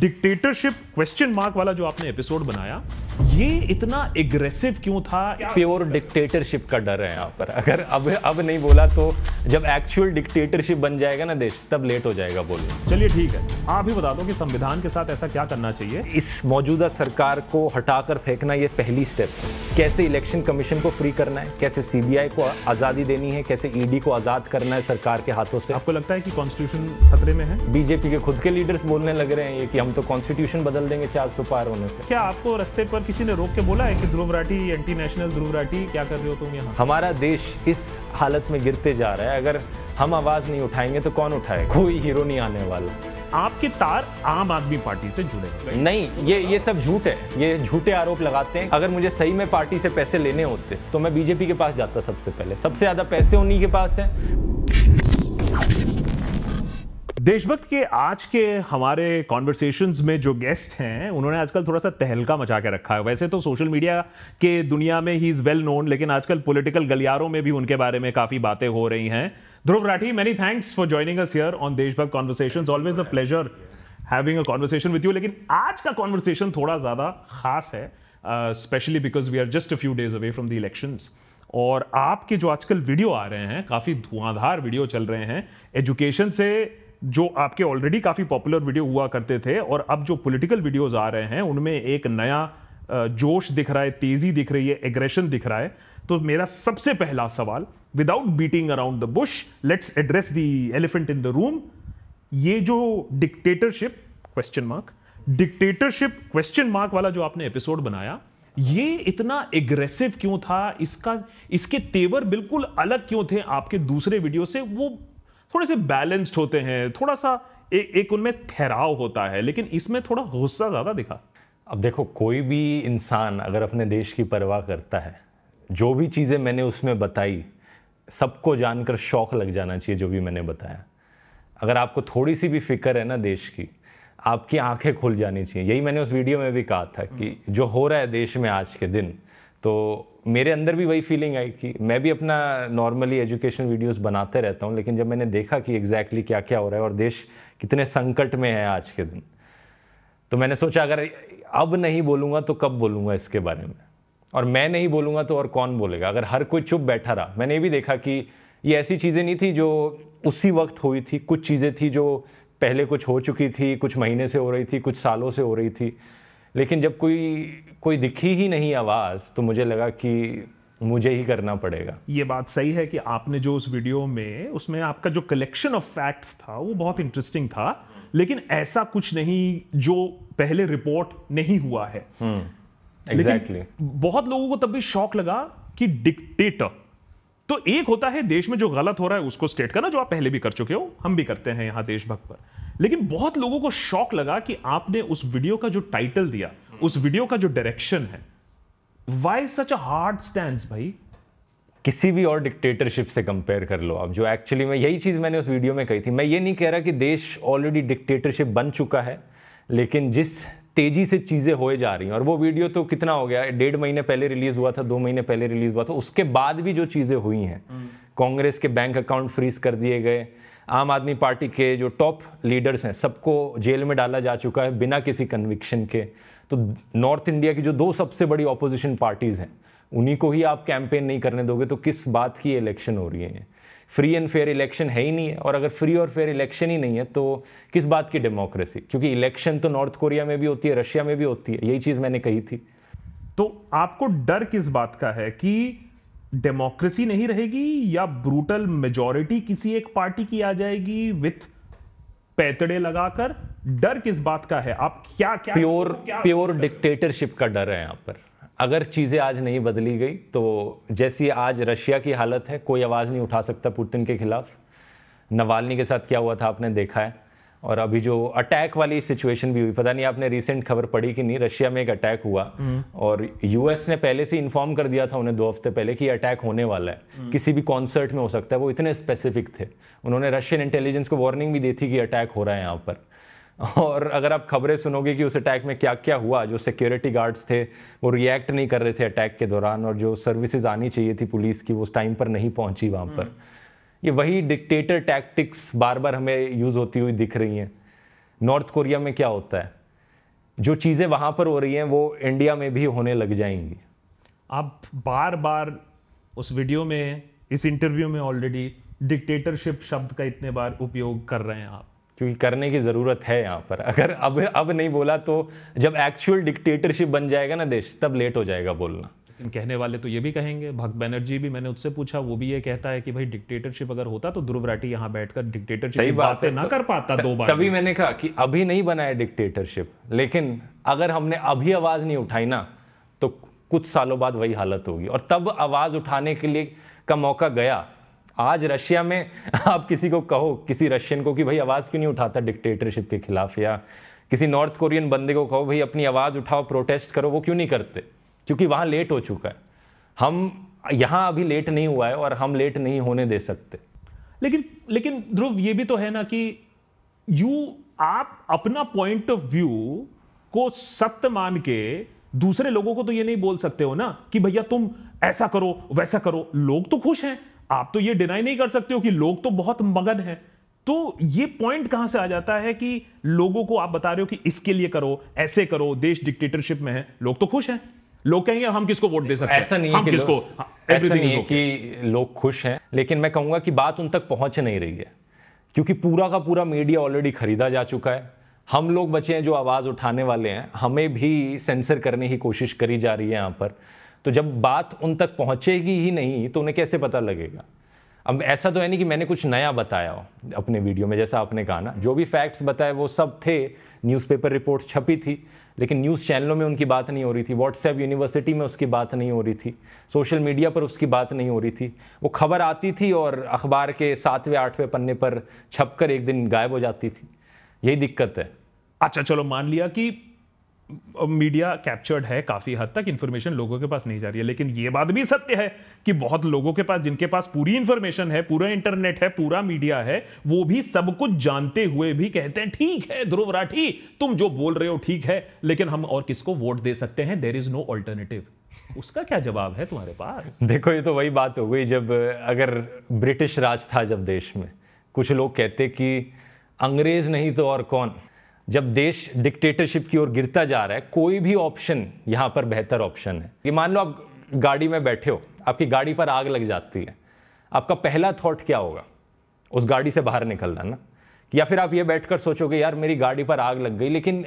Dictatorship question mark वाला जो आपने एपिसोड बनाया ये इतना एग्रेसिव क्यों था प्योर डिक्टेटरशिप का डर है यहाँ पर अगर अब अब नहीं बोला तो जब एक्चुअल डिक्टेटरशिप बन जाएगा ना देश तब लेट हो जाएगा बोलने चलिए ठीक है आप ही बता दो कि संविधान के साथ ऐसा क्या करना चाहिए इस मौजूदा सरकार को हटाकर फेंकना ये पहली स्टेप है कैसे इलेक्शन कमीशन को फ्री करना है कैसे सीबीआई को आज़ादी देनी है कैसे ईडी e को आज़ाद करना है सरकार के हाथों से आपको लगता है कि कॉन्स्टिट्यूशन खतरे में है बीजेपी के खुद के लीडर्स बोलने लग रहे हैं ये कि कि हम तो कॉन्स्टिट्यूशन बदल देंगे चार सौ पार होने पर क्या आपको रस्ते पर किसी ने रोक के बोला है कि ध्रुव राठी एंटी नेशनल ध्रुव राठी क्या कर रहे हो तुम यहाँ हमारा देश इस हालत में गिरते जा रहा है अगर हम आवाज़ नहीं उठाएंगे तो कौन उठाए कोई हीरो नहीं आने वाला आपके तार आम आदमी पार्टी से जुड़े नहीं ये ये सब झूठ है ये झूठे आरोप लगाते हैं अगर मुझे सही में पार्टी से पैसे लेने होते तो मैं बीजेपी के पास जाता सबसे पहले सबसे ज्यादा पैसे उन्हीं के पास है देशभक्त के आज के हमारे कॉन्वर्सेशन में जो गेस्ट हैं उन्होंने आजकल थोड़ा सा तहलका मचा के रखा है वैसे तो सोशल मीडिया के दुनिया में ही इज़ वेल नोन लेकिन आजकल पॉलिटिकल गलियारों में भी उनके बारे में काफ़ी बातें हो रही हैं Dhruv Rathee many thanks for joining us here on Deshbhakt conversation always a pleasure having a conversation with you लेकिन आज का कॉन्वर्सेशन थोड़ा ज़्यादा खास है specially because we are just a few days away from the elections और आपके जो आजकल वीडियो आ रहे हैं काफ़ी धुआंधार वीडियो चल रहे हैं एजुकेशन से जो आपके ऑलरेडी काफ़ी पॉपुलर वीडियो हुआ करते थे और अब जो पॉलिटिकल वीडियोस आ रहे हैं उनमें एक नया जोश दिख रहा है तेज़ी दिख रही है एग्रेशन दिख रहा है तो मेरा सबसे पहला सवाल without beating around the bush let's address the elephant in the room ये जो dictatorship question mark dictatorship question mark वाला जो आपने एपिसोड बनाया ये इतना एग्रेसिव क्यों था इसका इसके तेवर बिल्कुल अलग क्यों थे आपके दूसरे वीडियो से वो थोड़े से बैलेंस्ड होते हैं थोड़ा सा ए, एक उनमें ठहराव होता है लेकिन इसमें थोड़ा गुस्सा ज़्यादा दिखा अब देखो कोई भी इंसान अगर अपने देश की परवाह करता है जो भी चीज़ें मैंने उसमें बताई सबको जानकर शौक लग जाना चाहिए जो भी मैंने बताया अगर आपको थोड़ी सी भी फिक्र है ना देश की आपकी आंखें खुल जानी चाहिए यही मैंने उस वीडियो में भी कहा था कि हम्म। जो हो रहा है देश में आज के दिन तो मेरे अंदर भी वही फीलिंग आई कि मैं भी अपना नॉर्मली एजुकेशन वीडियोस बनाते रहता हूँ लेकिन जब मैंने देखा कि एग्जैक्टली exactly क्या क्या हो रहा है और देश कितने संकट में है आज के दिन तो मैंने सोचा अगर अब नहीं बोलूँगा तो कब बोलूँगा इसके बारे में और मैं नहीं बोलूँगा तो और कौन बोलेगा अगर हर कोई चुप बैठा रहा मैंने ये भी देखा कि ये ऐसी चीज़ें नहीं थी जो उसी वक्त हुई थी कुछ चीज़ें थी जो पहले कुछ हो चुकी थी कुछ महीने से हो रही थी कुछ सालों से हो रही थी लेकिन जब कोई कोई दिखी ही नहीं आवाज़ तो मुझे लगा कि मुझे ही करना पड़ेगा ये बात सही है कि आपने जो उस वीडियो में उसमें आपका जो कलेक्शन ऑफ फैक्ट्स था वो बहुत इंटरेस्टिंग था लेकिन ऐसा कुछ नहीं जो पहले रिपोर्ट नहीं हुआ है एग्जैक्टली हम्म, exactly. बहुत लोगों को तब भी शौक लगा कि डिक्टेटर तो एक होता है देश में जो गलत हो रहा है उसको स्टेट करना जो आप पहले भी कर चुके हो हम भी करते हैं यहाँ देशभक्त पर लेकिन बहुत लोगों को शौक लगा कि आपने उस वीडियो का जो टाइटल दिया उस वीडियो का जो डायरेक्शन है why such a hard stand भाई किसी भी और डिक्टेटरशिप से कंपेयर कर लो आप जो एक्चुअली में यही चीज़ मैंने उस वीडियो में कही थी मैं ये नहीं कह रहा कि देश ऑलरेडी डिक्टेटरशिप बन चुका है लेकिन जिस तेज़ी से चीज़ें होए जा रही हैं और वो वीडियो तो कितना हो गया डेढ़ महीने पहले रिलीज़ हुआ था दो महीने पहले रिलीज़ हुआ था उसके बाद भी जो चीज़ें हुई हैं हम्म। कांग्रेस के बैंक अकाउंट फ्रीज कर दिए गए आम आदमी पार्टी के जो टॉप लीडर्स हैं सबको जेल में डाला जा चुका है बिना किसी कन्विक्शन के तो नॉर्थ इंडिया की जो दो सबसे बड़ी ऑपोजिशन पार्टीज़ हैं उन्हीं को ही आप कैंपेन नहीं करने दोगे तो किस बात की इलेक्शन हो रही है फ्री एंड फेयर इलेक्शन है ही नहीं है और अगर फ्री और फेयर इलेक्शन ही नहीं है तो किस बात की डेमोक्रेसी क्योंकि इलेक्शन तो नॉर्थ कोरिया में भी होती है रशिया में भी होती है यही चीज़ मैंने कही थी तो आपको डर किस बात का है कि डेमोक्रेसी नहीं रहेगी या ब्रूटल मेजोरिटी किसी एक पार्टी की आ जाएगी विथ पैतड़े लगाकर डर किस बात का है आप क्या क्या प्योर क्या प्योर डिक्टेटरशिप का डर है यहाँ पर अगर चीज़ें आज नहीं बदली गई तो जैसी आज रशिया की हालत है कोई आवाज़ नहीं उठा सकता पुतिन के खिलाफ नवालनी के साथ क्या हुआ था आपने देखा है और अभी जो अटैक वाली सिचुएशन भी हुई पता नहीं आपने रिसेंट खबर पढ़ी कि नहीं रशिया में एक अटैक हुआ हम्म। और यूएस ने पहले से इन्फॉर्म कर दिया था उन्हें दो हफ्ते पहले कि अटैक होने वाला है हम्म। किसी भी कॉन्सर्ट में हो सकता है वो इतने स्पेसिफिक थे उन्होंने रशियन इंटेलिजेंस को वार्निंग भी दी थी कि अटैक हो रहा है यहाँ पर और अगर आप खबरें सुनोगे कि उस अटैक में क्या क्या हुआ जो सिक्योरिटी गार्ड्स थे वो रिएक्ट नहीं कर रहे थे अटैक के दौरान और जो सर्विसेज आनी चाहिए थी पुलिस की वो उस टाइम पर नहीं पहुंची वहाँ पर हम्म। ये वही डिक्टेटर टैक्टिक्स बार बार हमें यूज़ होती हुई दिख रही हैं नॉर्थ कोरिया में क्या होता है जो चीज़ें वहाँ पर हो रही हैं वो इंडिया में भी होने लग जाएंगी आप बार बार उस वीडियो में इस इंटरव्यू में ऑलरेडी डिक्टेटरशिप शब्द का इतने बार उपयोग कर रहे हैं आप क्योंकि करने की ज़रूरत है यहाँ पर अगर अब अब नहीं बोला तो जब एक्चुअल डिक्टेटरशिप बन जाएगा ना देश तब लेट हो जाएगा बोलना कहने वाले तो ये भी कहेंगे भक्त बैनर्जी भी मैंने उससे पूछा वो भी ये कहता है कि भाई डिक्टेटरशिप अगर होता तो ध्रुवराठी यहाँ बैठकर डिक्टेटरशिप सही बात है ना तो, कर पाता दो बार तभी मैंने कहा कि अभी नहीं बनाया डिक्टेटरशिप लेकिन अगर हमने अभी आवाज़ नहीं उठाई ना तो कुछ सालों बाद वही हालत होगी और तब आवाज़ उठाने के लिए का मौका गया आज रशिया में आप किसी को कहो किसी रशियन को कि भाई आवाज़ क्यों नहीं उठाता डिक्टेटरशिप के खिलाफ या किसी नॉर्थ कोरियन बंदे को कहो भाई अपनी आवाज़ उठाओ प्रोटेस्ट करो वो क्यों नहीं करते क्योंकि वहाँ लेट हो चुका है हम यहाँ अभी लेट नहीं हुआ है और हम लेट नहीं होने दे सकते लेकिन लेकिन ध्रुव ये भी तो है ना कि यू आप अपना पॉइंट ऑफ व्यू को सत्य मान के दूसरे लोगों को तो ये नहीं बोल सकते हो ना कि भैया तुम ऐसा करो वैसा करो लोग तो खुश हैं आप तो ये डिनाई नहीं कर सकते हो कि लोग तो बहुत मगन हैं तो ये पॉइंट कहां से आ जाता है कि लोगों को आप बता रहे हो कि इसके लिए करो ऐसे करो देश डिक्टेटरशिप में है लोग तो खुश हैं लोग कहेंगे हम किसको वोट दे सकते हैं ऐसा नहीं है कि किसको हाँ, ऐसा नहीं है कि लोग खुश हैं लेकिन मैं कहूंगा कि बात उन तक पहुंच नहीं रही है क्योंकि पूरा का पूरा मीडिया ऑलरेडी खरीदा जा चुका है हम लोग बचे हैं जो आवाज़ उठाने वाले हैं हमें भी सेंसर करने की कोशिश करी जा रही है यहां पर तो जब बात उन तक पहुंचेगी ही नहीं तो उन्हें कैसे पता लगेगा अब ऐसा तो है नहीं कि मैंने कुछ नया बताया हो अपने वीडियो में जैसा आपने कहा ना जो भी फैक्ट्स बताए वो सब थे न्यूज़पेपर रिपोर्ट छपी थी लेकिन न्यूज़ चैनलों में उनकी बात नहीं हो रही थी व्हाट्सएप यूनिवर्सिटी में उसकी बात नहीं हो रही थी सोशल मीडिया पर उसकी बात नहीं हो रही थी वो खबर आती थी और अखबार के सातवें आठवें पन्ने पर छपकर एक दिन गायब हो जाती थी यही दिक्कत है अच्छा चलो मान लिया कि मीडिया कैप्चर्ड है काफ़ी हद तक इन्फॉर्मेशन लोगों के पास नहीं जा रही है लेकिन ये बात भी सत्य है कि बहुत लोगों के पास जिनके पास पूरी इन्फॉर्मेशन है पूरा इंटरनेट है पूरा मीडिया है वो भी सब कुछ जानते हुए भी कहते हैं ठीक है ध्रुव राठी तुम जो बोल रहे हो ठीक है लेकिन हम और किसको वोट दे सकते हैं देर इज नो ऑल्टरनेटिव उसका क्या जवाब है तुम्हारे पास देखो ये तो वही बात हो गई जब अगर ब्रिटिश राज था जब देश में कुछ लोग कहते कि अंग्रेज नहीं तो और कौन जब देश डिक्टेटरशिप की ओर गिरता जा रहा है कोई भी ऑप्शन यहाँ पर बेहतर ऑप्शन है ये मान लो आप गाड़ी में बैठे हो आपकी गाड़ी पर आग लग जाती है आपका पहला थॉट क्या होगा उस गाड़ी से बाहर निकलना ना या फिर आप ये बैठकर सोचोगे यार मेरी गाड़ी पर आग लग गई लेकिन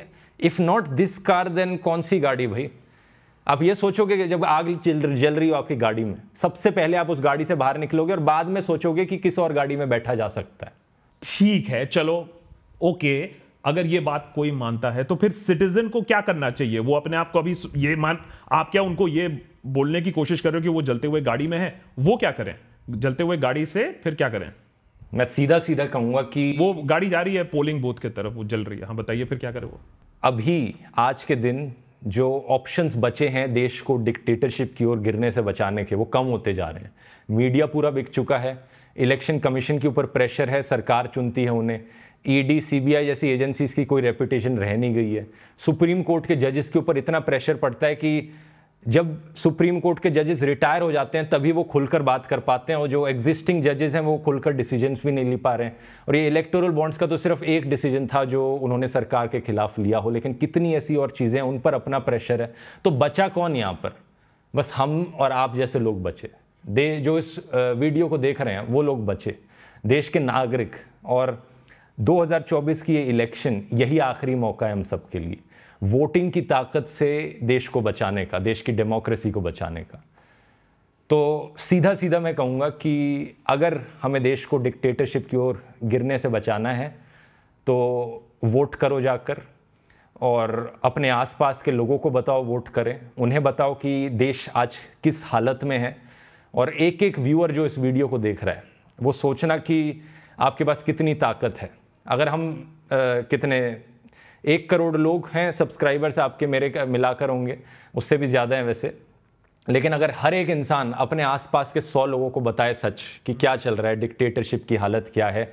if not this car then कौन सी गाड़ी भाई आप ये सोचोगे कि जब आग जल रही हो आपकी गाड़ी में सबसे पहले आप उस गाड़ी से बाहर निकलोगे और बाद में सोचोगे कि किस और गाड़ी में बैठा जा सकता है ठीक है चलो ओके अगर ये बात कोई मानता है तो फिर सिटीजन को क्या करना चाहिए वो अपने आप को अभी ये मान आप क्या उनको ये बोलने की कोशिश कर रहे हो कि वो जलते हुए गाड़ी में है वो क्या करें जलते हुए गाड़ी से फिर क्या करें मैं सीधा सीधा कहूंगा कि वो गाड़ी जा रही है पोलिंग बूथ के तरफ वो जल रही है हाँ बताइए फिर क्या करे वो अभी आज के दिन जो ऑप्शंस बचे हैं देश को डिक्टेटरशिप की ओर गिरने से बचाने के वो कम होते जा रहे हैं मीडिया पूरा बिक चुका है इलेक्शन कमीशन के ऊपर प्रेशर है सरकार चुनती है उन्हें ईडी e सीबीआई जैसी एजेंसीज़ की कोई रेपुटेशन रह नहीं गई है सुप्रीम कोर्ट के जजेस के ऊपर इतना प्रेशर पड़ता है कि जब सुप्रीम कोर्ट के जजेस रिटायर हो जाते हैं तभी वो खुलकर बात कर पाते हैं और जो एग्जिस्टिंग जजेस हैं वो खुलकर डिसीजंस भी नहीं ले पा रहे हैं और ये इलेक्टोरल बॉन्ड्स का तो सिर्फ एक डिसीजन था जो उन्होंने सरकार के खिलाफ लिया हो लेकिन कितनी ऐसी और चीज़ें हैं उन पर अपना प्रेशर है तो बचा कौन यहाँ पर बस हम और आप जैसे लोग बचे दे जो इस वीडियो को देख रहे हैं वो लोग बचे देश के नागरिक और 2024 की ये इलेक्शन यही आखिरी मौका है हम सब के लिए वोटिंग की ताकत से देश को बचाने का देश की डेमोक्रेसी को बचाने का तो सीधा सीधा मैं कहूँगा कि अगर हमें देश को डिक्टेटरशिप की ओर गिरने से बचाना है तो वोट करो जाकर और अपने आसपास के लोगों को बताओ वोट करें उन्हें बताओ कि देश आज किस हालत में है और एक एक व्यूअर जो इस वीडियो को देख रहा है वो सोचना कि आपके पास कितनी ताकत है अगर हम आ, कितने एक करोड़ लोग हैं सब्सक्राइबर्स आपके मेरे मिलाकर होंगे उससे भी ज़्यादा हैं वैसे लेकिन अगर हर एक इंसान अपने आसपास के सौ लोगों को बताए सच कि क्या चल रहा है डिक्टेटरशिप की हालत क्या है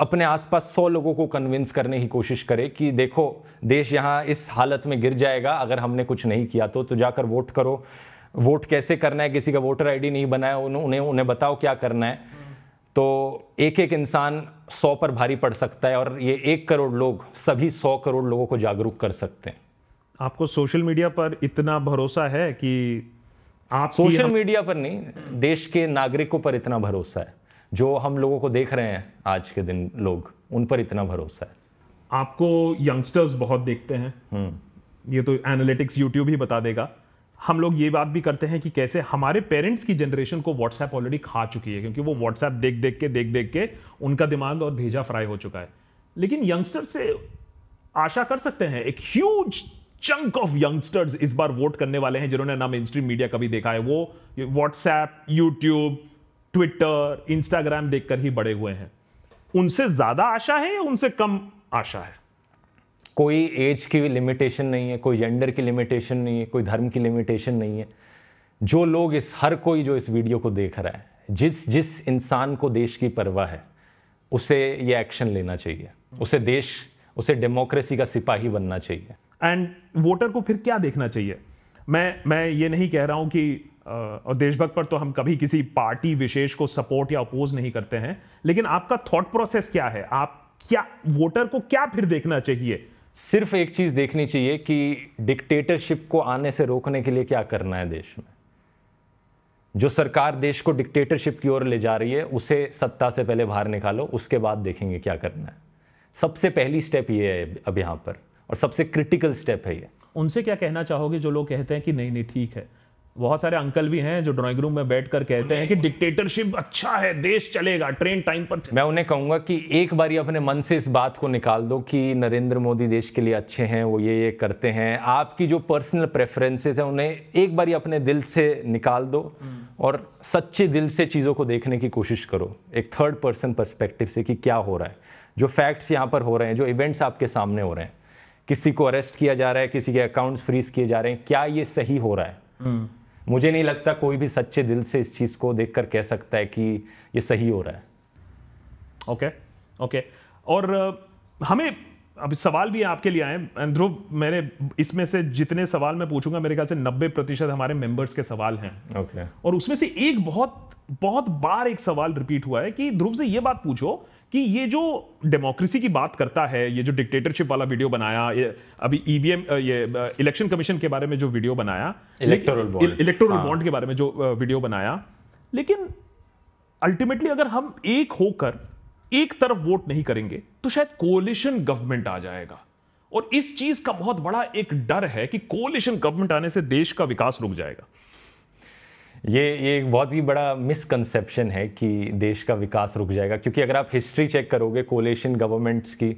अपने आसपास सौ लोगों को कन्विंस करने की कोशिश करे कि देखो देश यहाँ इस हालत में गिर जाएगा अगर हमने कुछ नहीं किया तो तो जाकर वोट करो वोट कैसे करना है किसी का वोटर आईडी नहीं बनाया उन्हें उन्हें बताओ क्या करना है तो एक एक इंसान सौ पर भारी पड़ सकता है और ये एक करोड़ लोग सभी सौ करोड़ लोगों को जागरूक कर सकते हैं आपको सोशल मीडिया पर इतना भरोसा है कि आप सोशल हम... मीडिया पर नहीं देश के नागरिकों पर इतना भरोसा है जो हम लोगों को देख रहे हैं आज के दिन लोग उन पर इतना भरोसा है आपको यंगस्टर्स बहुत देखते हैं हम्म। ये तो एनालिटिक्स यूट्यूब ही बता देगा हम लोग ये बात भी करते हैं कि कैसे हमारे पेरेंट्स की जनरेशन को व्हाट्सएप ऑलरेडी खा चुकी है क्योंकि वो व्हाट्सएप देख देख के देख देख के उनका दिमाग और भेजा फ्राई हो चुका है लेकिन यंगस्टर से आशा कर सकते हैं एक ह्यूज चंक ऑफ यंगस्टर्स इस बार वोट करने वाले हैं जिन्होंने ना मेन स्ट्रीम मीडिया कभी देखा है वो व्हाट्सएप यूट्यूब ट्विटर इंस्टाग्राम देखकर ही बड़े हुए हैं उनसे ज्यादा आशा है या उनसे कम आशा है कोई एज की लिमिटेशन नहीं है कोई जेंडर की लिमिटेशन नहीं है कोई धर्म की लिमिटेशन नहीं है जो लोग इस हर कोई जो इस वीडियो को देख रहा है जिस जिस इंसान को देश की परवाह है उसे ये एक्शन लेना चाहिए उसे देश उसे डेमोक्रेसी का सिपाही बनना चाहिए एंड वोटर को फिर क्या देखना चाहिए मैं मैं ये नहीं कह रहा हूँ कि और देशभक्त पर तो हम कभी किसी पार्टी विशेष को सपोर्ट या अपोज नहीं करते हैं लेकिन आपका थॉट प्रोसेस क्या है आप क्या वोटर को क्या फिर देखना चाहिए सिर्फ एक चीज़ देखनी चाहिए कि डिक्टेटरशिप को आने से रोकने के लिए क्या करना है देश में जो सरकार देश को डिक्टेटरशिप की ओर ले जा रही है उसे सत्ता से पहले बाहर निकालो उसके बाद देखेंगे क्या करना है सबसे पहली स्टेप ये है अब यहां पर और सबसे क्रिटिकल स्टेप है ये उनसे क्या कहना चाहोगे जो लोग कहते हैं कि नहीं नहीं ठीक है बहुत सारे अंकल भी हैं जो ड्राइंग रूम में बैठकर कहते हैं कि डिक्टेटरशिप अच्छा है देश चलेगा ट्रेन टाइम पर मैं उन्हें कहूंगा कि एक बार अपने मन से इस बात को निकाल दो कि नरेंद्र मोदी देश के लिए अच्छे हैं वो ये ये करते हैं आपकी जो पर्सनल प्रेफरेंसेस है उन्हें एक बार अपने दिल से निकाल दो हम्म। और सच्चे दिल से चीज़ों को देखने की कोशिश करो एक थर्ड पर्सन परस्पेक्टिव से कि क्या हो रहा है जो फैक्ट्स यहाँ पर हो रहे हैं जो इवेंट्स आपके सामने हो रहे हैं किसी को अरेस्ट किया जा रहा है किसी के अकाउंट्स फ्रीज किए जा रहे हैं क्या ये सही हो रहा है हम्म। मुझे नहीं लगता कोई भी सच्चे दिल से इस चीज़ को देख कर कह सकता है कि ये सही हो रहा है ओके okay, ओके okay. और हमें अब सवाल भी आपके लिए आए ध्रुव मैंने इसमें से जितने सवाल मैं पूछूंगा मेरे ख्याल से 90 प्रतिशत हमारे मेंबर्स के सवाल हैं ओके okay. और उसमें से एक बहुत बहुत बार एक सवाल रिपीट हुआ है कि ध्रुव से ये बात पूछो कि ये जो डेमोक्रेसी की बात करता है ये जो डिक्टेटरशिप वाला वीडियो बनाया ये अभी ईवीएम e ये इलेक्शन कमीशन के बारे में जो वीडियो बनाया इलेक्टोरल बॉन्ड इलेक्टोरल हाँ। बॉन्ड के बारे में जो वीडियो बनाया लेकिन अल्टीमेटली अगर हम एक होकर एक तरफ वोट नहीं करेंगे तो शायद कोलिशन गवर्नमेंट आ जाएगा और इस चीज का बहुत बड़ा एक डर है कि कोलिशन गवर्नमेंट आने से देश का विकास रुक जाएगा ये ये एक बहुत ही बड़ा मिसकंसेप्शन है कि देश का विकास रुक जाएगा क्योंकि अगर आप हिस्ट्री चेक करोगे कोलेशन गवर्नमेंट्स की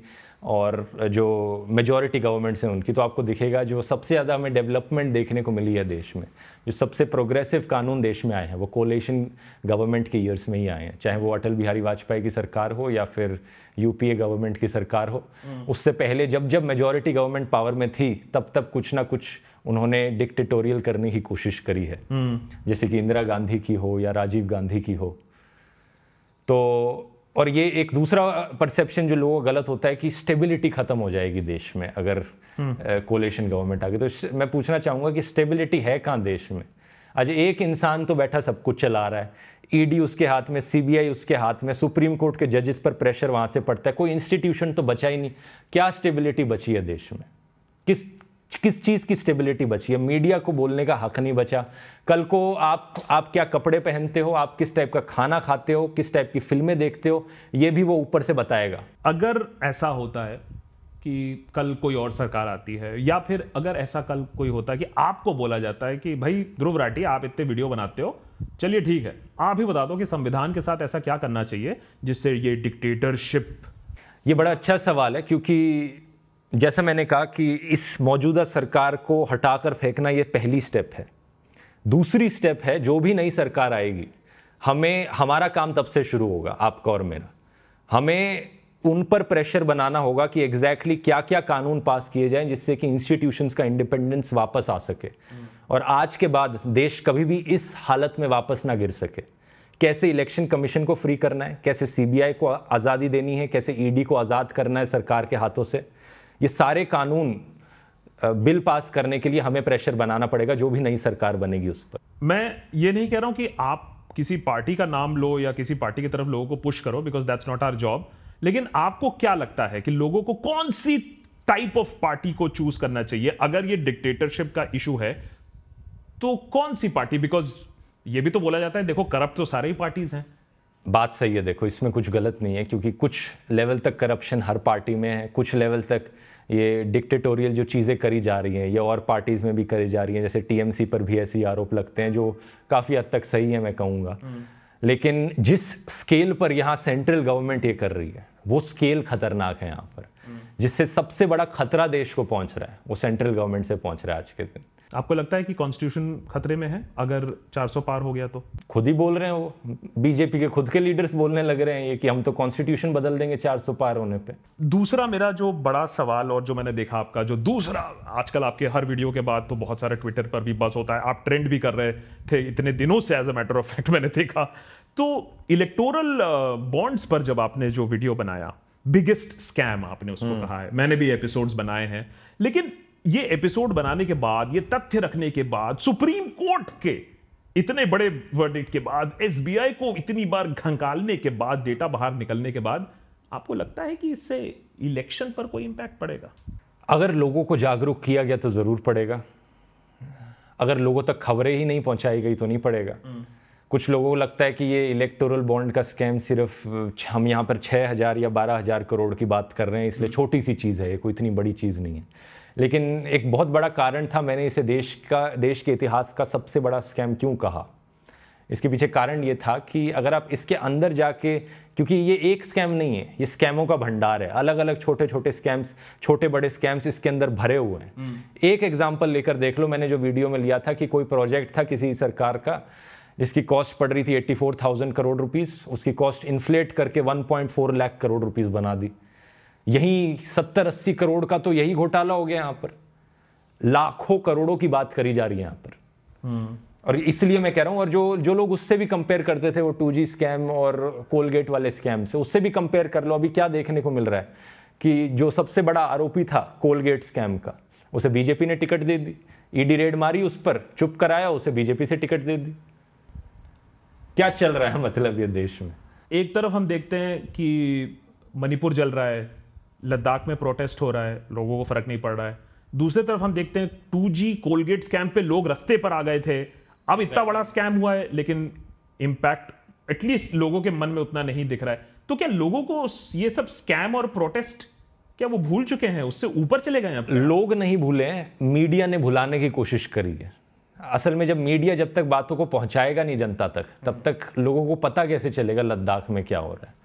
और जो मेजॉरिटी गवर्नमेंट्स हैं उनकी तो आपको दिखेगा जो सबसे ज़्यादा हमें डेवलपमेंट देखने को मिली है देश में जो सबसे प्रोग्रेसिव कानून देश में आए हैं वो कोलेशन गवर्नमेंट के ईयर्स में ही आए हैं चाहे वो अटल बिहारी वाजपेयी की सरकार हो या फिर यूपीए गवर्नमेंट की सरकार हो हम्म। उससे पहले जब जब मेजॉरिटी गवर्नमेंट पावर में थी तब तब कुछ ना कुछ उन्होंने डिक्टेटोरियल करने की कोशिश करी है हम्म। जैसे कि इंदिरा गांधी की हो या राजीव गांधी की हो तो और ये एक दूसरा परसेप्शन जो लोगों का गलत होता है कि स्टेबिलिटी ख़त्म हो जाएगी देश में अगर कोलेशन गवर्नमेंट आ गई तो मैं पूछना चाहूंगा कि स्टेबिलिटी है कहाँ देश में आज एक इंसान तो बैठा सब कुछ चला रहा है ईडी e उसके हाथ में सीबीआई उसके हाथ में सुप्रीम कोर्ट के जजेस पर प्रेशर वहां से पड़ता है कोई इंस्टीट्यूशन तो बचा ही नहीं क्या स्टेबिलिटी बची है देश में किस किस चीज़ की स्टेबिलिटी बची है मीडिया को बोलने का हक नहीं बचा कल को आप आप क्या कपड़े पहनते हो आप किस टाइप का खाना खाते हो किस टाइप की फिल्में देखते हो ये भी वो ऊपर से बताएगा अगर ऐसा होता है कि कल कोई और सरकार आती है या फिर अगर ऐसा कल कोई होता है कि आपको बोला जाता है कि भाई ध्रुव राठी आप इतने वीडियो बनाते हो चलिए ठीक है आप ही बता दो कि संविधान के साथ ऐसा क्या करना चाहिए जिससे ये डिक्टेटरशिप ये बड़ा अच्छा सवाल है क्योंकि जैसा मैंने कहा कि इस मौजूदा सरकार को हटाकर फेंकना ये पहली स्टेप है दूसरी स्टेप है जो भी नई सरकार आएगी हमें हमारा काम तब से शुरू होगा आपका और मेरा हमें उन पर प्रेशर बनाना होगा कि एग्जैक्टली exactly क्या क्या कानून पास किए जाएं जिससे कि इंस्टीट्यूशंस का इंडिपेंडेंस वापस आ सके हम्म। और आज के बाद देश कभी भी इस हालत में वापस ना गिर सके कैसे इलेक्शन कमीशन को फ्री करना है कैसे सीबीआई को आज़ादी देनी है कैसे ईडी e को आज़ाद करना है सरकार के हाथों से ये सारे कानून बिल पास करने के लिए हमें प्रेशर बनाना पड़ेगा जो भी नई सरकार बनेगी उस पर मैं ये नहीं कह रहा हूं कि आप किसी पार्टी का नाम लो या किसी पार्टी की तरफ लोगों को पुश करो because that's not our job लेकिन आपको क्या लगता है कि लोगों को कौन सी टाइप ऑफ पार्टी को चूज करना चाहिए अगर ये डिक्टेटरशिप का इशू है तो कौन सी पार्टी बिकॉज ये भी तो बोला जाता है देखो करप्ट तो सारे ही पार्टीज हैं बात सही है देखो इसमें कुछ गलत नहीं है क्योंकि कुछ लेवल तक करप्शन हर पार्टी में है कुछ लेवल तक ये डिक्टेटोरियल जो चीज़ें करी जा रही हैं ये और पार्टीज़ में भी करी जा रही हैं जैसे टीएमसी पर भी ऐसे आरोप लगते हैं जो काफ़ी हद तक सही है मैं कहूँगा हम्म। लेकिन जिस स्केल पर यहाँ सेंट्रल गवर्नमेंट ये कर रही है वो स्केल खतरनाक है यहाँ पर हम्म। जिससे सबसे बड़ा खतरा देश को पहुँच रहा है वो सेंट्रल गवर्नमेंट से पहुँच रहा है आज के दिन आपको लगता है कि कॉन्स्टिट्यूशन खतरे में है अगर 400 पार हो गया तो खुद ही बोल रहे हैं वो बीजेपी के खुद के लीडर्स बोलने लग रहे हैं ये कि हम तो कॉन्स्टिट्यूशन बदल देंगे 400 पार होने पे दूसरा मेरा जो बड़ा सवाल और जो मैंने देखा आपका जो दूसरा आजकल आपके हर वीडियो के बाद तो बहुत सारे ट्विटर पर भी बस होता है आप ट्रेंड भी कर रहे थे इतने दिनों से as a matter of fact मैंने देखा तो इलेक्टोरल बॉन्ड्स पर जब आपने जो वीडियो बनाया बिगेस्ट स्कैम आपने उसको हम्म। कहा है मैंने भी एपिसोड्स बनाए हैं लेकिन ये एपिसोड बनाने के बाद ये तथ्य रखने के बाद सुप्रीम कोर्ट के इतने बड़े वर्डिक्ट के बाद एसबीआई को इतनी बार घंकालने के बाद डेटा बाहर निकलने के बाद आपको लगता है कि इससे इलेक्शन पर कोई इम्पैक्ट पड़ेगा अगर लोगों को जागरूक किया गया तो ज़रूर पड़ेगा अगर लोगों तक खबरें ही नहीं पहुंचाई गई तो नहीं पड़ेगा हम्म। कुछ लोगों को लगता है कि ये इलेक्टोरल बॉन्ड का स्कैम सिर्फ हम यहाँ पर छः हज़ार या बारह हज़ार करोड़ की बात कर रहे हैं इसलिए हम्म। छोटी सी चीज़ है ये कोई इतनी बड़ी चीज़ नहीं है लेकिन एक बहुत बड़ा कारण था मैंने इसे देश का देश के इतिहास का सबसे बड़ा स्कैम क्यों कहा इसके पीछे कारण ये था कि अगर आप इसके अंदर जाके क्योंकि ये एक स्कैम नहीं है ये स्कैमों का भंडार है अलग अलग छोटे छोटे स्कैम्स छोटे बड़े स्कैम्स इसके अंदर भरे हुए हैं हम्म। एक एग्जाम्पल लेकर देख लो मैंने जो वीडियो में लिया था कि कोई प्रोजेक्ट था किसी सरकार का जिसकी कॉस्ट पड़ रही थी 84,000 करोड़ रुपीस उसकी कॉस्ट इन्फ्लेट करके 1.4 लाख करोड़ रुपीस बना दी यहीं सत्तर अस्सी करोड़ का तो यही घोटाला हो गया यहां पर लाखों करोड़ों की बात करी जा रही है यहां पर हम्म। और इसलिए मैं कह रहा हूं और जो जो लोग उससे भी कंपेयर करते थे वो टू स्कैम और कोलगेट वाले स्कैम से उससे भी कंपेयर कर लो अभी क्या देखने को मिल रहा है कि जो सबसे बड़ा आरोपी था कोलगेट स्कैम का उसे बीजेपी ने टिकट दे दी ईडी e रेड मारी उस पर चुप कराया उसे बीजेपी से टिकट दे दी क्या चल रहा है मतलब ये देश में एक तरफ हम देखते हैं कि मणिपुर जल रहा है लद्दाख में प्रोटेस्ट हो रहा है लोगों को फ़र्क नहीं पड़ रहा है दूसरी तरफ हम देखते हैं टू जी कोलगेट स्कैम पे लोग रस्ते पर आ गए थे अब इतना बड़ा स्कैम हुआ है लेकिन इम्पैक्ट एटलीस्ट लोगों के मन में उतना नहीं दिख रहा है तो क्या लोगों को ये सब स्कैम और प्रोटेस्ट क्या वो भूल चुके हैं उससे ऊपर चले गए हैं लोग नहीं भूले मीडिया ने भुलाने की कोशिश करी है असल में जब मीडिया जब तक बातों को पहुंचाएगा नहीं जनता तक तब तक लोगों को पता कैसे चलेगा लद्दाख में क्या हो रहा है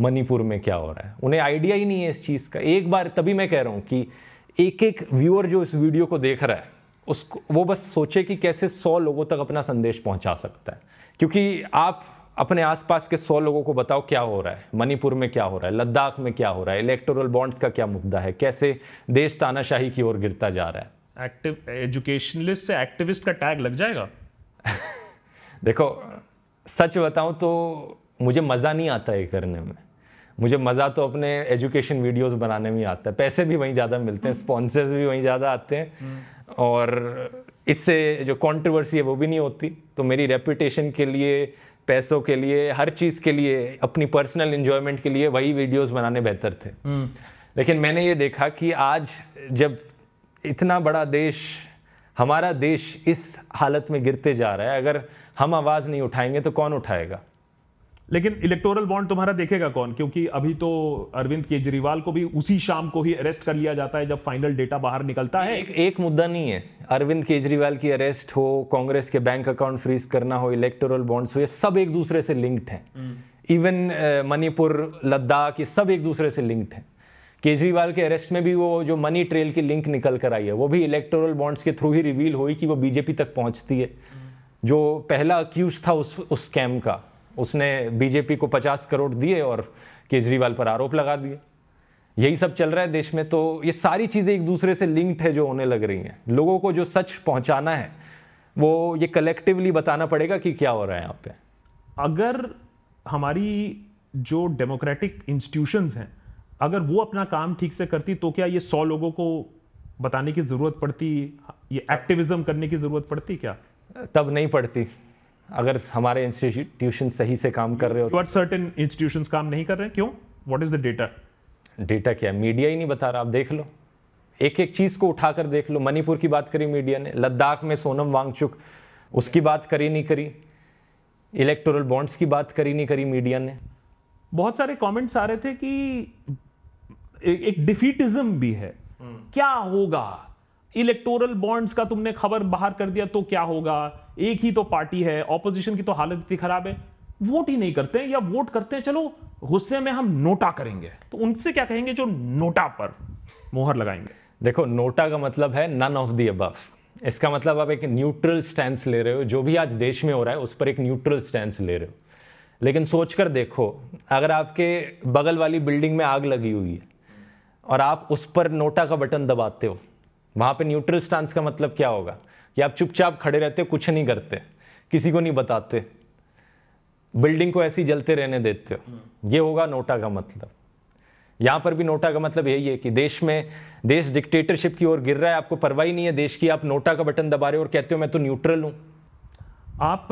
मणिपुर में क्या हो रहा है उन्हें आइडिया ही नहीं है इस चीज़ का एक बार तभी मैं कह रहा हूँ कि एक एक व्यूअर जो इस वीडियो को देख रहा है उसको वो बस सोचे कि कैसे सौ लोगों तक अपना संदेश पहुंचा सकता है क्योंकि आप अपने आसपास के सौ लोगों को बताओ क्या हो रहा है मणिपुर में क्या हो रहा है लद्दाख में क्या हो रहा है इलेक्टोरल बॉन्ड्स का क्या मुद्दा है कैसे देश तानाशाही की ओर गिरता जा रहा है एक्टिव एजुकेशनलिस्ट से एक्टिविस्ट का टैग लग जाएगा देखो सच बताऊं तो मुझे मज़ा नहीं आता ये करने में मुझे मज़ा तो अपने एजुकेशन वीडियोस बनाने में आता है पैसे भी वहीं ज़्यादा मिलते हैं स्पॉन्सर्स हम्म। भी वहीं ज़्यादा आते हैं हम्म। और इससे जो कंट्रोवर्सी है वो भी नहीं होती तो मेरी रेपुटेशन के लिए पैसों के लिए हर चीज़ के लिए अपनी पर्सनल इन्जॉयमेंट के लिए वही वीडियोज़ बनाने बेहतर थे हम्म। लेकिन मैंने ये देखा कि आज जब इतना बड़ा देश हमारा देश इस हालत में गिरते जा रहा है अगर हम आवाज़ नहीं उठाएंगे तो कौन उठाएगा लेकिन इलेक्टोरल बॉन्ड तुम्हारा देखेगा कौन क्योंकि अभी तो अरविंद केजरीवाल को भी उसी शाम को ही अरेस्ट कर लिया जाता है जब फाइनल डेटा बाहर निकलता है एक, एक मुद्दा नहीं है अरविंद केजरीवाल की अरेस्ट हो कांग्रेस के बैंक अकाउंट फ्रीज करना हो इलेक्टोरल बॉन्ड्स हो ये सब एक दूसरे से लिंक्ड है इवन मणिपुर लद्दाख ये सब एक दूसरे से लिंक्ड है केजरीवाल के अरेस्ट में भी वो जो मनी ट्रेल की लिंक निकल कर आई है वो भी इलेक्टोरल बॉन्ड्स के थ्रू ही रिवील हुई कि वो बीजेपी तक पहुंचती है हम्म। जो पहला अक्यूज था उस उस स्कैम का उसने बीजेपी को 50 करोड़ दिए और केजरीवाल पर आरोप लगा दिए यही सब चल रहा है देश में तो ये सारी चीज़ें एक दूसरे से लिंक्ड है जो होने लग रही हैं लोगों को जो सच पहुंचाना है वो ये कलेक्टिवली बताना पड़ेगा कि क्या हो रहा है यहाँ पे अगर हमारी जो डेमोक्रेटिक इंस्टीट्यूशंस हैं अगर वो अपना काम ठीक से करती तो क्या ये सौ लोगों को बताने की ज़रूरत पड़ती ये एक्टिविज़्म करने की ज़रूरत पड़ती क्या तब नहीं पड़ती अगर हमारे इंस्टीट्यूशन सही से काम कर रहे हो बट सर्टन इंस्टीट्यूशन काम नहीं कर रहे क्यों what is the data data क्या मीडिया ही नहीं बता रहा आप देख लो एक एक चीज़ को उठाकर देख लो मणिपुर की बात करी मीडिया ने लद्दाख में सोनम वांगचुक उसकी बात करी नहीं करी इलेक्टोरल बॉन्ड्स की बात करी नहीं करी मीडिया ने बहुत सारे कमेंट्स आ रहे थे कि एक, एक डिफीटिज्म भी है हम्म। क्या होगा इलेक्टोरल बॉन्ड्स का तुमने खबर बाहर कर दिया तो क्या होगा एक ही तो पार्टी है ऑपोजिशन की तो हालत इतनी खराब है वोट ही नहीं करते हैं या वोट करते हैं चलो गुस्से में हम नोटा करेंगे तो उनसे क्या कहेंगे जो नोटा पर मोहर लगाएंगे देखो नोटा का मतलब है नन ऑफ दी अबव इसका मतलब आप एक न्यूट्रल स्टैंड ले रहे हो जो भी आज देश में हो रहा है उस पर एक न्यूट्रल स्टैंड ले रहे हो लेकिन सोचकर देखो अगर आपके बगल वाली बिल्डिंग में आग लगी हुई है और आप उस पर नोटा का बटन दबाते हो वहाँ पे न्यूट्रल स्टांस का मतलब क्या होगा कि आप चुपचाप खड़े रहते हो कुछ नहीं करते किसी को नहीं बताते बिल्डिंग को ऐसी जलते रहने देते हो हम्म। ये होगा नोटा का मतलब यहाँ पर भी नोटा का मतलब यही है कि देश में देश डिक्टेटरशिप की ओर गिर रहा है आपको परवाही नहीं है देश की आप नोटा का बटन दबा रहे हो और कहते हो मैं तो न्यूट्रल हूँ आप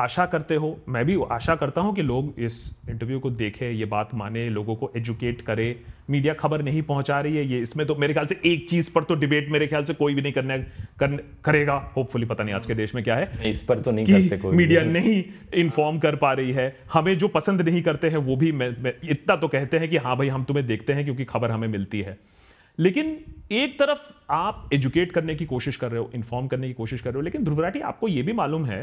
आशा करते हो मैं भी आशा करता हूँ कि लोग इस इंटरव्यू को देखें ये बात माने लोगों को एजुकेट करे मीडिया खबर नहीं पहुँचा रही है ये इसमें तो मेरे ख्याल से एक चीज़ पर तो डिबेट मेरे ख्याल से कोई भी नहीं करने कर, करेगा होपफुली पता नहीं आज के देश में क्या है इस पर तो नहीं करते कोई मीडिया नहीं इन्फॉर्म कर पा रही है हमें जो पसंद नहीं करते हैं वो भी मैं, मैं इतना तो कहते हैं कि हाँ भाई हम तुम्हें देखते हैं क्योंकि खबर हमें मिलती है लेकिन एक तरफ आप एजुकेट करने की कोशिश कर रहे हो इन्फॉर्म करने की कोशिश कर रहे हो लेकिन ध्रुवराठी आपको यह भी मालूम है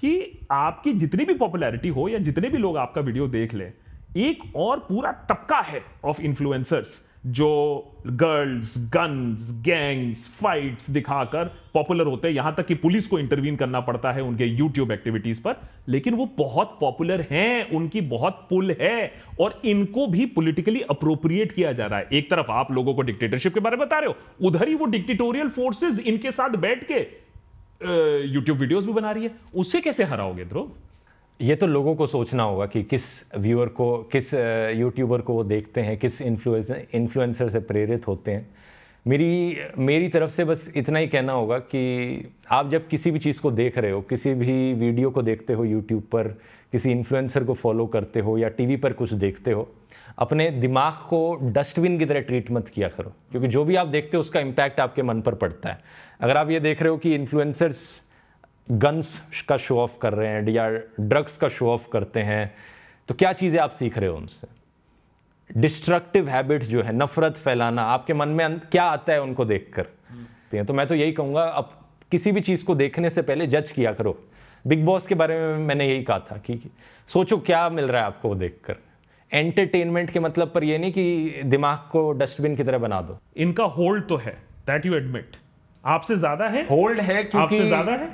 कि आपकी जितनी भी पॉपुलैरिटी हो या जितने भी लोग आपका वीडियो देख लें एक और पूरा तबका है ऑफ इन्फ्लुएंसर्स जो गर्ल्स गन्स गैंग्स फाइट्स दिखाकर पॉपुलर होते हैं यहां तक कि पुलिस को इंटरवीन करना पड़ता है उनके यूट्यूब एक्टिविटीज पर लेकिन वो बहुत पॉपुलर हैं उनकी बहुत पुल है और इनको भी पॉलिटिकली अप्रोप्रिएट किया जा रहा है एक तरफ आप लोगों को डिक्टेटरशिप के बारे में बता रहे हो उधर ही वो डिक्टेटोरियल फोर्सेज इनके साथ बैठ के यूट्यूब वीडियोज भी बना रही है उसे कैसे हराओगे ध्रुव ये तो लोगों को सोचना होगा कि किस व्यूअर को किस यूट्यूबर को वो देखते हैं किस इन्फ्लुएंसर से प्रेरित होते हैं मेरी मेरी तरफ से बस इतना ही कहना होगा कि आप जब किसी भी चीज़ को देख रहे हो किसी भी वीडियो को देखते हो यूट्यूब पर किसी इन्फ्लुएंसर को फॉलो करते हो या टीवी पर कुछ देखते हो अपने दिमाग को डस्टबिन की तरह ट्रीट मत किया करो क्योंकि जो भी आप देखते हो उसका इम्पैक्ट आपके मन पर पड़ता है अगर आप ये देख रहे हो कि इन्फ्लुएंसर्स गन्स का शो ऑफ कर रहे हैं या ड्रग्स का शो ऑफ करते हैं तो क्या चीज़ें आप सीख रहे हो उनसे डिस्ट्रक्टिव हैबिट्स जो है नफरत फैलाना आपके मन में क्या आता है उनको देख कर तो, तो मैं तो यही कहूँगा अब किसी भी चीज़ को देखने से पहले जज किया करो बिग बॉस के बारे में मैंने यही कहा था कि सोचो क्या मिल रहा है आपको देख कर एंटरटेनमेंट के मतलब पर यह नहीं कि दिमाग को डस्टबिन की तरह बना दो इनका होल्ड तो है दैट यू एडमिट आपसे ज्यादा है होल्ड है क्योंकि आपसे ज्यादा है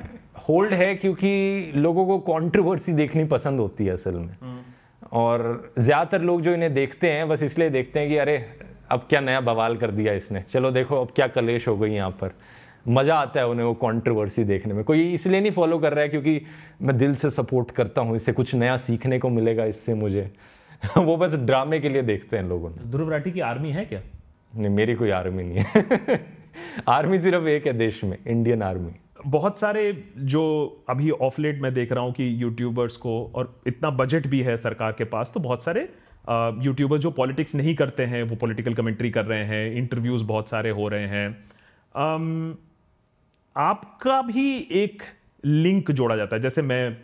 होल्ड है क्योंकि लोगों को कंट्रोवर्सी देखनी पसंद होती है असल में हम्म। और ज़्यादातर लोग जो इन्हें देखते हैं बस इसलिए देखते हैं कि अरे अब क्या नया बवाल कर दिया इसने चलो देखो अब क्या कलेश हो गई यहाँ पर मज़ा आता है उन्हें वो कंट्रोवर्सी देखने में कोई इसलिए नहीं फॉलो कर रहा है क्योंकि मैं दिल से सपोर्ट करता हूँ इससे कुछ नया सीखने को मिलेगा इससे मुझे वो बस ड्रामे के लिए देखते हैं लोगों ने ध्रुव राठी की आर्मी है क्या नहीं मेरी कोई आर्मी नहीं है आर्मी सिर्फ एक है देश में इंडियन आर्मी बहुत सारे जो अभी ऑफलेट मैं देख रहा हूँ कि यूट्यूबर्स को और इतना बजट भी है सरकार के पास तो बहुत सारे यूट्यूबर्स जो पॉलिटिक्स नहीं करते हैं वो पॉलिटिकल कमेंट्री कर रहे हैं इंटरव्यूज़ बहुत सारे हो रहे हैं आम, आपका भी एक लिंक जोड़ा जाता है जैसे मैं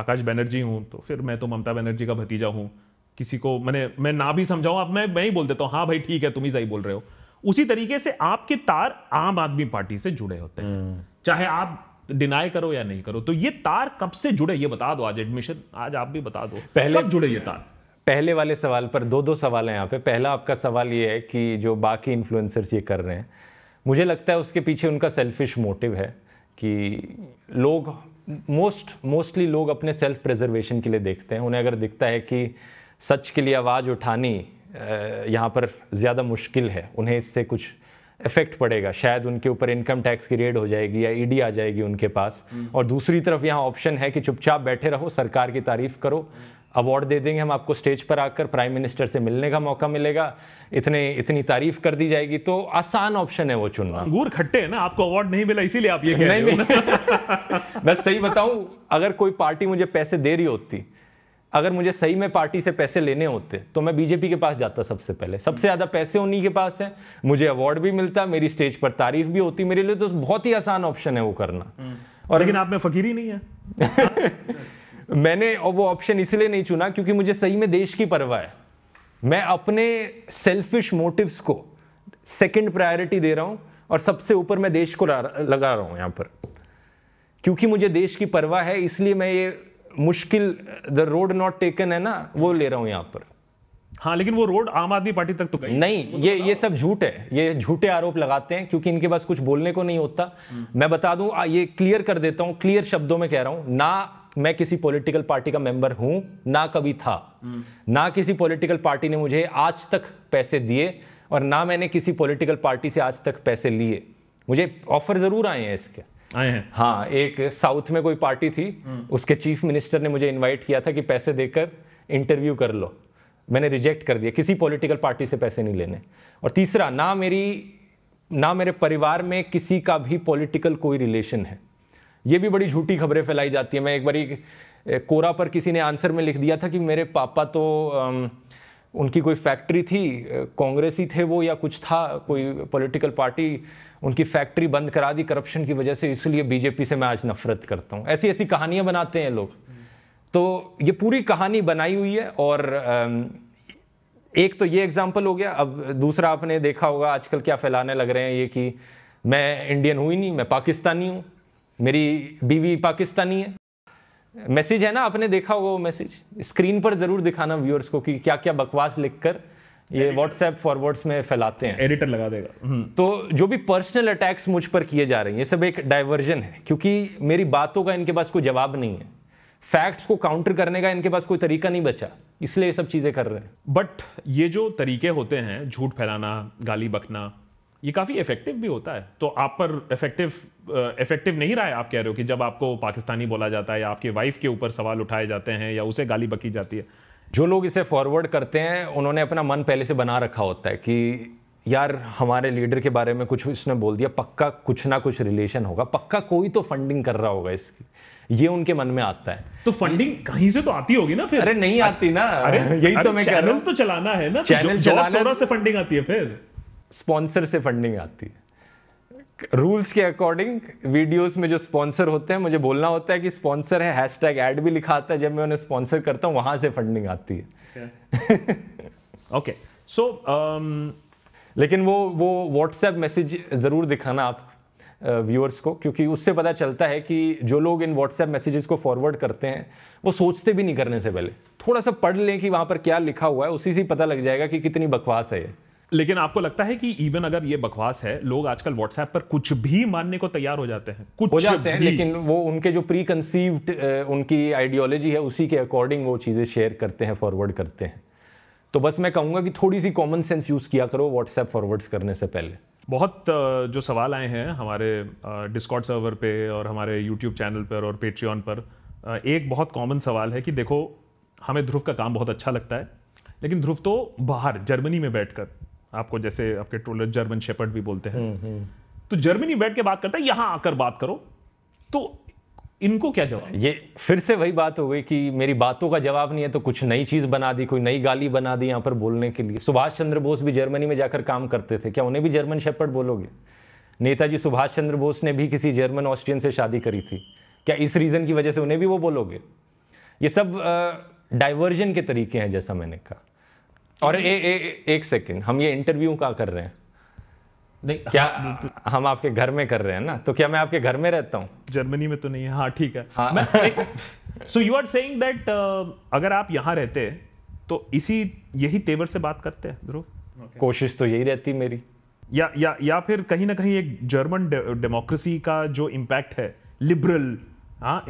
आकाश बैनर्जी हूँ तो फिर मैं तो ममता बनर्जी का भतीजा हूँ किसी को मैंने मैं ना भी समझाऊँ आप मैं मैं ही बोल देता हूँ हाँ भाई ठीक है तुम ही सही बोल रहे हो उसी तरीके से आपके तार आम आदमी पार्टी से जुड़े होते हैं हम्म। चाहे आप डिनाई करो या नहीं करो तो ये तार कब से जुड़े ये बता दो आज एडमिशन आज आप भी बता दो पहले कब जुड़े ये तार पहले वाले सवाल पर दो दो सवाल हैं यहाँ पे पहला आपका सवाल ये है कि जो बाकी इन्फ्लुएंसर्स ये कर रहे हैं मुझे लगता है उसके पीछे उनका सेल्फिश मोटिव है कि लोग मोस्ट मोस्टली लोग अपने सेल्फ प्रिजर्वेशन के लिए देखते हैं उन्हें अगर दिखता है कि सच के लिए आवाज़ उठानी यहाँ पर ज़्यादा मुश्किल है उन्हें इससे कुछ इफेक्ट पड़ेगा शायद उनके ऊपर इनकम टैक्स की रेड हो जाएगी या ईडी आ जाएगी उनके पास हम्म। और दूसरी तरफ यहाँ ऑप्शन है कि चुपचाप बैठे रहो सरकार की तारीफ करो अवार्ड दे देंगे हम आपको स्टेज पर आकर प्राइम मिनिस्टर से मिलने का मौका मिलेगा इतने इतनी तारीफ कर दी जाएगी तो आसान ऑप्शन है वो चुनना अंगूर खट्टे हैं ना आपको अवार्ड नहीं मिला इसीलिए आप ये कह रहे हो नहीं, बस सही बताऊं अगर कोई पार्टी मुझे पैसे दे रही होती अगर मुझे सही में पार्टी से पैसे लेने होते तो मैं बीजेपी के पास जाता सबसे पहले सबसे ज़्यादा पैसे उन्हीं के पास है मुझे अवार्ड भी मिलता मेरी स्टेज पर तारीफ भी होती मेरे लिए तो बहुत ही आसान ऑप्शन है वो करना हम्म। और लेकिन आप में फकीरी नहीं है मैंने और वो ऑप्शन इसलिए नहीं चुना क्योंकि मुझे सही में देश की परवाह है मैं अपने सेल्फिश मोटिव्स को सेकंड प्रायोरिटी दे रहा हूं और सबसे ऊपर मैं देश को लगा रहा हूं यहां पर क्योंकि मुझे देश की परवाह है इसलिए मैं ये मुश्किल द रोड नॉट टेकन है ना वो ले रहा हूं यहाँ पर हाँ लेकिन वो रोड आम आदमी पार्टी तक तो गई नहीं तो ये ये सब झूठ है ये झूठे आरोप लगाते हैं क्योंकि इनके पास कुछ बोलने को नहीं होता हम्म। मैं बता दूं आ, ये क्लियर कर देता हूं क्लियर शब्दों में कह रहा हूं ना मैं किसी पॉलिटिकल पार्टी का मेंबर हूं ना कभी था हम्म। ना किसी पॉलिटिकल पार्टी ने मुझे आज तक पैसे दिए और ना मैंने किसी पॉलिटिकल पार्टी से आज तक पैसे लिए मुझे ऑफर ज़रूर आए हैं इसके आए हैं हाँ एक साउथ में कोई पार्टी थी उसके चीफ मिनिस्टर ने मुझे इनवाइट किया था कि पैसे देकर इंटरव्यू कर लो मैंने रिजेक्ट कर दिया किसी पॉलिटिकल पार्टी से पैसे नहीं लेने और तीसरा ना मेरी ना मेरे परिवार में किसी का भी पॉलिटिकल कोई रिलेशन है ये भी बड़ी झूठी खबरें फैलाई जाती है मैं एक बारी कोरा पर किसी ने आंसर में लिख दिया था कि मेरे पापा तो आम, उनकी कोई फैक्ट्री थी कांग्रेसी थे वो या कुछ था कोई पॉलिटिकल पार्टी उनकी फैक्ट्री बंद करा दी करप्शन की वजह से इसलिए बीजेपी से मैं आज नफरत करता हूँ ऐसी ऐसी कहानियाँ बनाते हैं लोग तो ये पूरी कहानी बनाई हुई है और एक तो ये एग्जाम्पल हो गया अब दूसरा आपने देखा होगा आजकल क्या फैलाने लग रहे हैं ये कि मैं इंडियन हुई नहीं मैं पाकिस्तानी हूँ मेरी बीवी पाकिस्तानी है मैसेज है ना आपने देखा होगा वो मैसेज स्क्रीन पर ज़रूर दिखाना व्यूअर्स को कि क्या क्या बकवास लिखकर ये व्हाट्सएप फॉरवर्ड्स में फैलाते हैं एडिटर लगा देगा हम्म। तो जो भी पर्सनल अटैक्स मुझ पर किए जा रहे हैं ये सब एक डाइवर्जन है क्योंकि मेरी बातों का इनके पास कोई जवाब नहीं है फैक्ट्स को काउंटर करने का इनके पास कोई तरीका नहीं बचा इसलिए ये सब चीज़ें कर रहे हैं बट ये जो तरीके होते हैं झूठ फैलाना गाली बकना ये काफ़ी इफेक्टिव भी होता है तो आप पर इफेक्टिव इफेक्टिव नहीं रहा है आप कह रहे हो कि जब आपको पाकिस्तानी बोला जाता है या आपके वाइफ के ऊपर सवाल उठाए जाते हैं या उसे गाली बकी जाती है जो लोग इसे फॉरवर्ड करते हैं उन्होंने अपना मन पहले से बना रखा होता है कि यार हमारे लीडर के बारे में कुछ उसने बोल दिया पक्का कुछ ना कुछ रिलेशन होगा पक्का कोई तो फंडिंग कर रहा होगा इसकी ये उनके मन में आता है तो फंडिंग कहीं से तो आती होगी ना फिर अरे नहीं आती ना अरे यही तो अरे तो मैं चैनल तो चलाना है ना चैनल तो चलाना से फंडिंग आती है फिर स्पॉन्सर से फंडिंग आती है रूल्स के अकॉर्डिंग वीडियोस में जो स्पॉन्सर होते हैं मुझे बोलना होता है कि स्पॉन्सर है हैश टैग ऐड भी लिखा आता है जब मैं उन्हें स्पॉन्सर करता हूँ वहां से फंडिंग आती है okay so okay. so, um... लेकिन वो वो व्हाट्सएप मैसेज ज़रूर दिखाना आप व्यूअर्स uh, को क्योंकि उससे पता चलता है कि जो लोग इन व्हाट्सएप मैसेजेस को फॉरवर्ड करते हैं वो सोचते भी नहीं करने से पहले थोड़ा सा पढ़ लें कि वहाँ पर क्या लिखा हुआ है उसी से पता लग जाएगा कि कितनी बकवास है ये लेकिन आपको लगता है कि इवन अगर ये बकवास है लोग आजकल व्हाट्सएप पर कुछ भी मानने को तैयार हो जाते हैं कुछ हो जाते हैं लेकिन वो उनके जो प्री कंसीव्ड उनकी आइडियोलॉजी है उसी के अकॉर्डिंग वो चीज़ें शेयर करते हैं फॉरवर्ड करते हैं तो बस मैं कहूँगा कि थोड़ी सी कॉमन सेंस यूज़ किया करो व्हाट्सएप फॉरवर्ड्स करने से पहले बहुत जो सवाल आए हैं हमारे डिस्कॉट सर्वर पे और हमारे यूट्यूब चैनल पर और पेट्रियन पर एक बहुत कॉमन सवाल है कि देखो हमें ध्रुव का काम बहुत अच्छा लगता है लेकिन ध्रुव तो बाहर जर्मनी में बैठकर आपको जैसे आपके ट्रोलर जर्मन शेपर्ड भी बोलते हैं हम्म, हम्म। तो जर्मनी बैठ के बात करता है यहाँ आकर बात करो तो इनको क्या जवाब ये फिर से वही बात हो गई कि मेरी बातों का जवाब नहीं है तो कुछ नई चीज़ बना दी कोई नई गाली बना दी यहाँ पर बोलने के लिए सुभाष चंद्र बोस भी जर्मनी में जाकर काम करते थे क्या उन्हें भी जर्मन शेपर्ड बोलोगे नेताजी सुभाष चंद्र बोस ने भी किसी जर्मन ऑस्ट्रियन से शादी करी थी क्या इस रीज़न की वजह से उन्हें भी वो बोलोगे ये सब डाइवर्जन के तरीके हैं जैसा मैंने कहा और ए, ए, ए, एक सेकेंड हम ये इंटरव्यू का कर रहे हैं नहीं क्या हाँ, हम आपके घर में कर रहे हैं ना तो क्या मैं आपके घर में रहता हूँ जर्मनी में तो नहीं है हाँ ठीक है हाँ. So you are saying that अगर आप यहाँ रहते तो इसी यही तेवर से बात करते हैं ध्रुव okay. कोशिश तो यही रहती मेरी या या या फिर कहीं ना कहीं एक जर्मन डेमोक्रेसी का जो इम्पैक्ट है लिबरल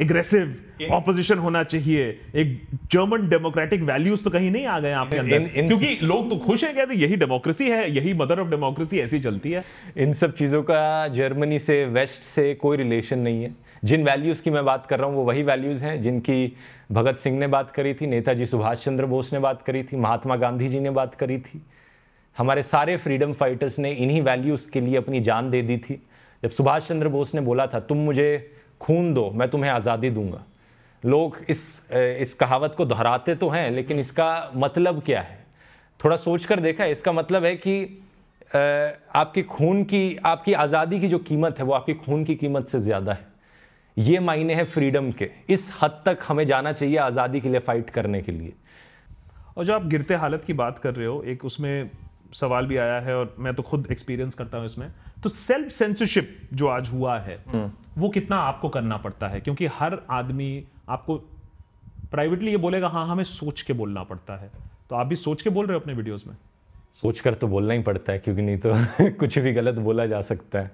एग्रेसिव हाँ, ऑपोजिशन होना चाहिए एक जर्मन डेमोक्रेटिक वैल्यूज तो कहीं नहीं आ गए आपके अंदर इन, इन, क्योंकि लोग तो खुश हैं कहते यही डेमोक्रेसी है यही मदर ऑफ डेमोक्रेसी ऐसी चलती है इन सब चीज़ों का जर्मनी से वेस्ट से कोई रिलेशन नहीं है जिन वैल्यूज़ की मैं बात कर रहा हूँ वो वही वैल्यूज़ हैं जिनकी भगत सिंह ने बात करी थी नेताजी सुभाष चंद्र बोस ने बात करी थी महात्मा गांधी जी ने बात करी थी हमारे सारे फ्रीडम फाइटर्स ने इन्हीं वैल्यूज़ के लिए अपनी जान दे दी थी जब सुभाष चंद्र बोस ने बोला था तुम मुझे खून दो मैं तुम्हें आज़ादी दूंगा लोग इस इस कहावत को दोहराते तो हैं लेकिन इसका मतलब क्या है थोड़ा सोच कर देखा इसका मतलब है कि आपके खून की आपकी आज़ादी की जो कीमत है वो आपकी खून की कीमत से ज़्यादा है ये मायने हैं फ्रीडम के इस हद तक हमें जाना चाहिए आज़ादी के लिए फ़ाइट करने के लिए और जो आप गिरते हालत की बात कर रहे हो एक उसमें सवाल भी आया है और मैं तो खुद एक्सपीरियंस करता हूँ इसमें तो सेल्फ सेंसरशिप जो आज हुआ है हम्म। वो कितना आपको करना पड़ता है क्योंकि हर आदमी आपको प्राइवेटली ये बोलेगा हाँ हमें सोच के बोलना पड़ता है तो आप भी सोच के बोल रहे हो अपने वीडियोस में सोच कर तो बोलना ही पड़ता है क्योंकि नहीं तो कुछ भी गलत बोला जा सकता है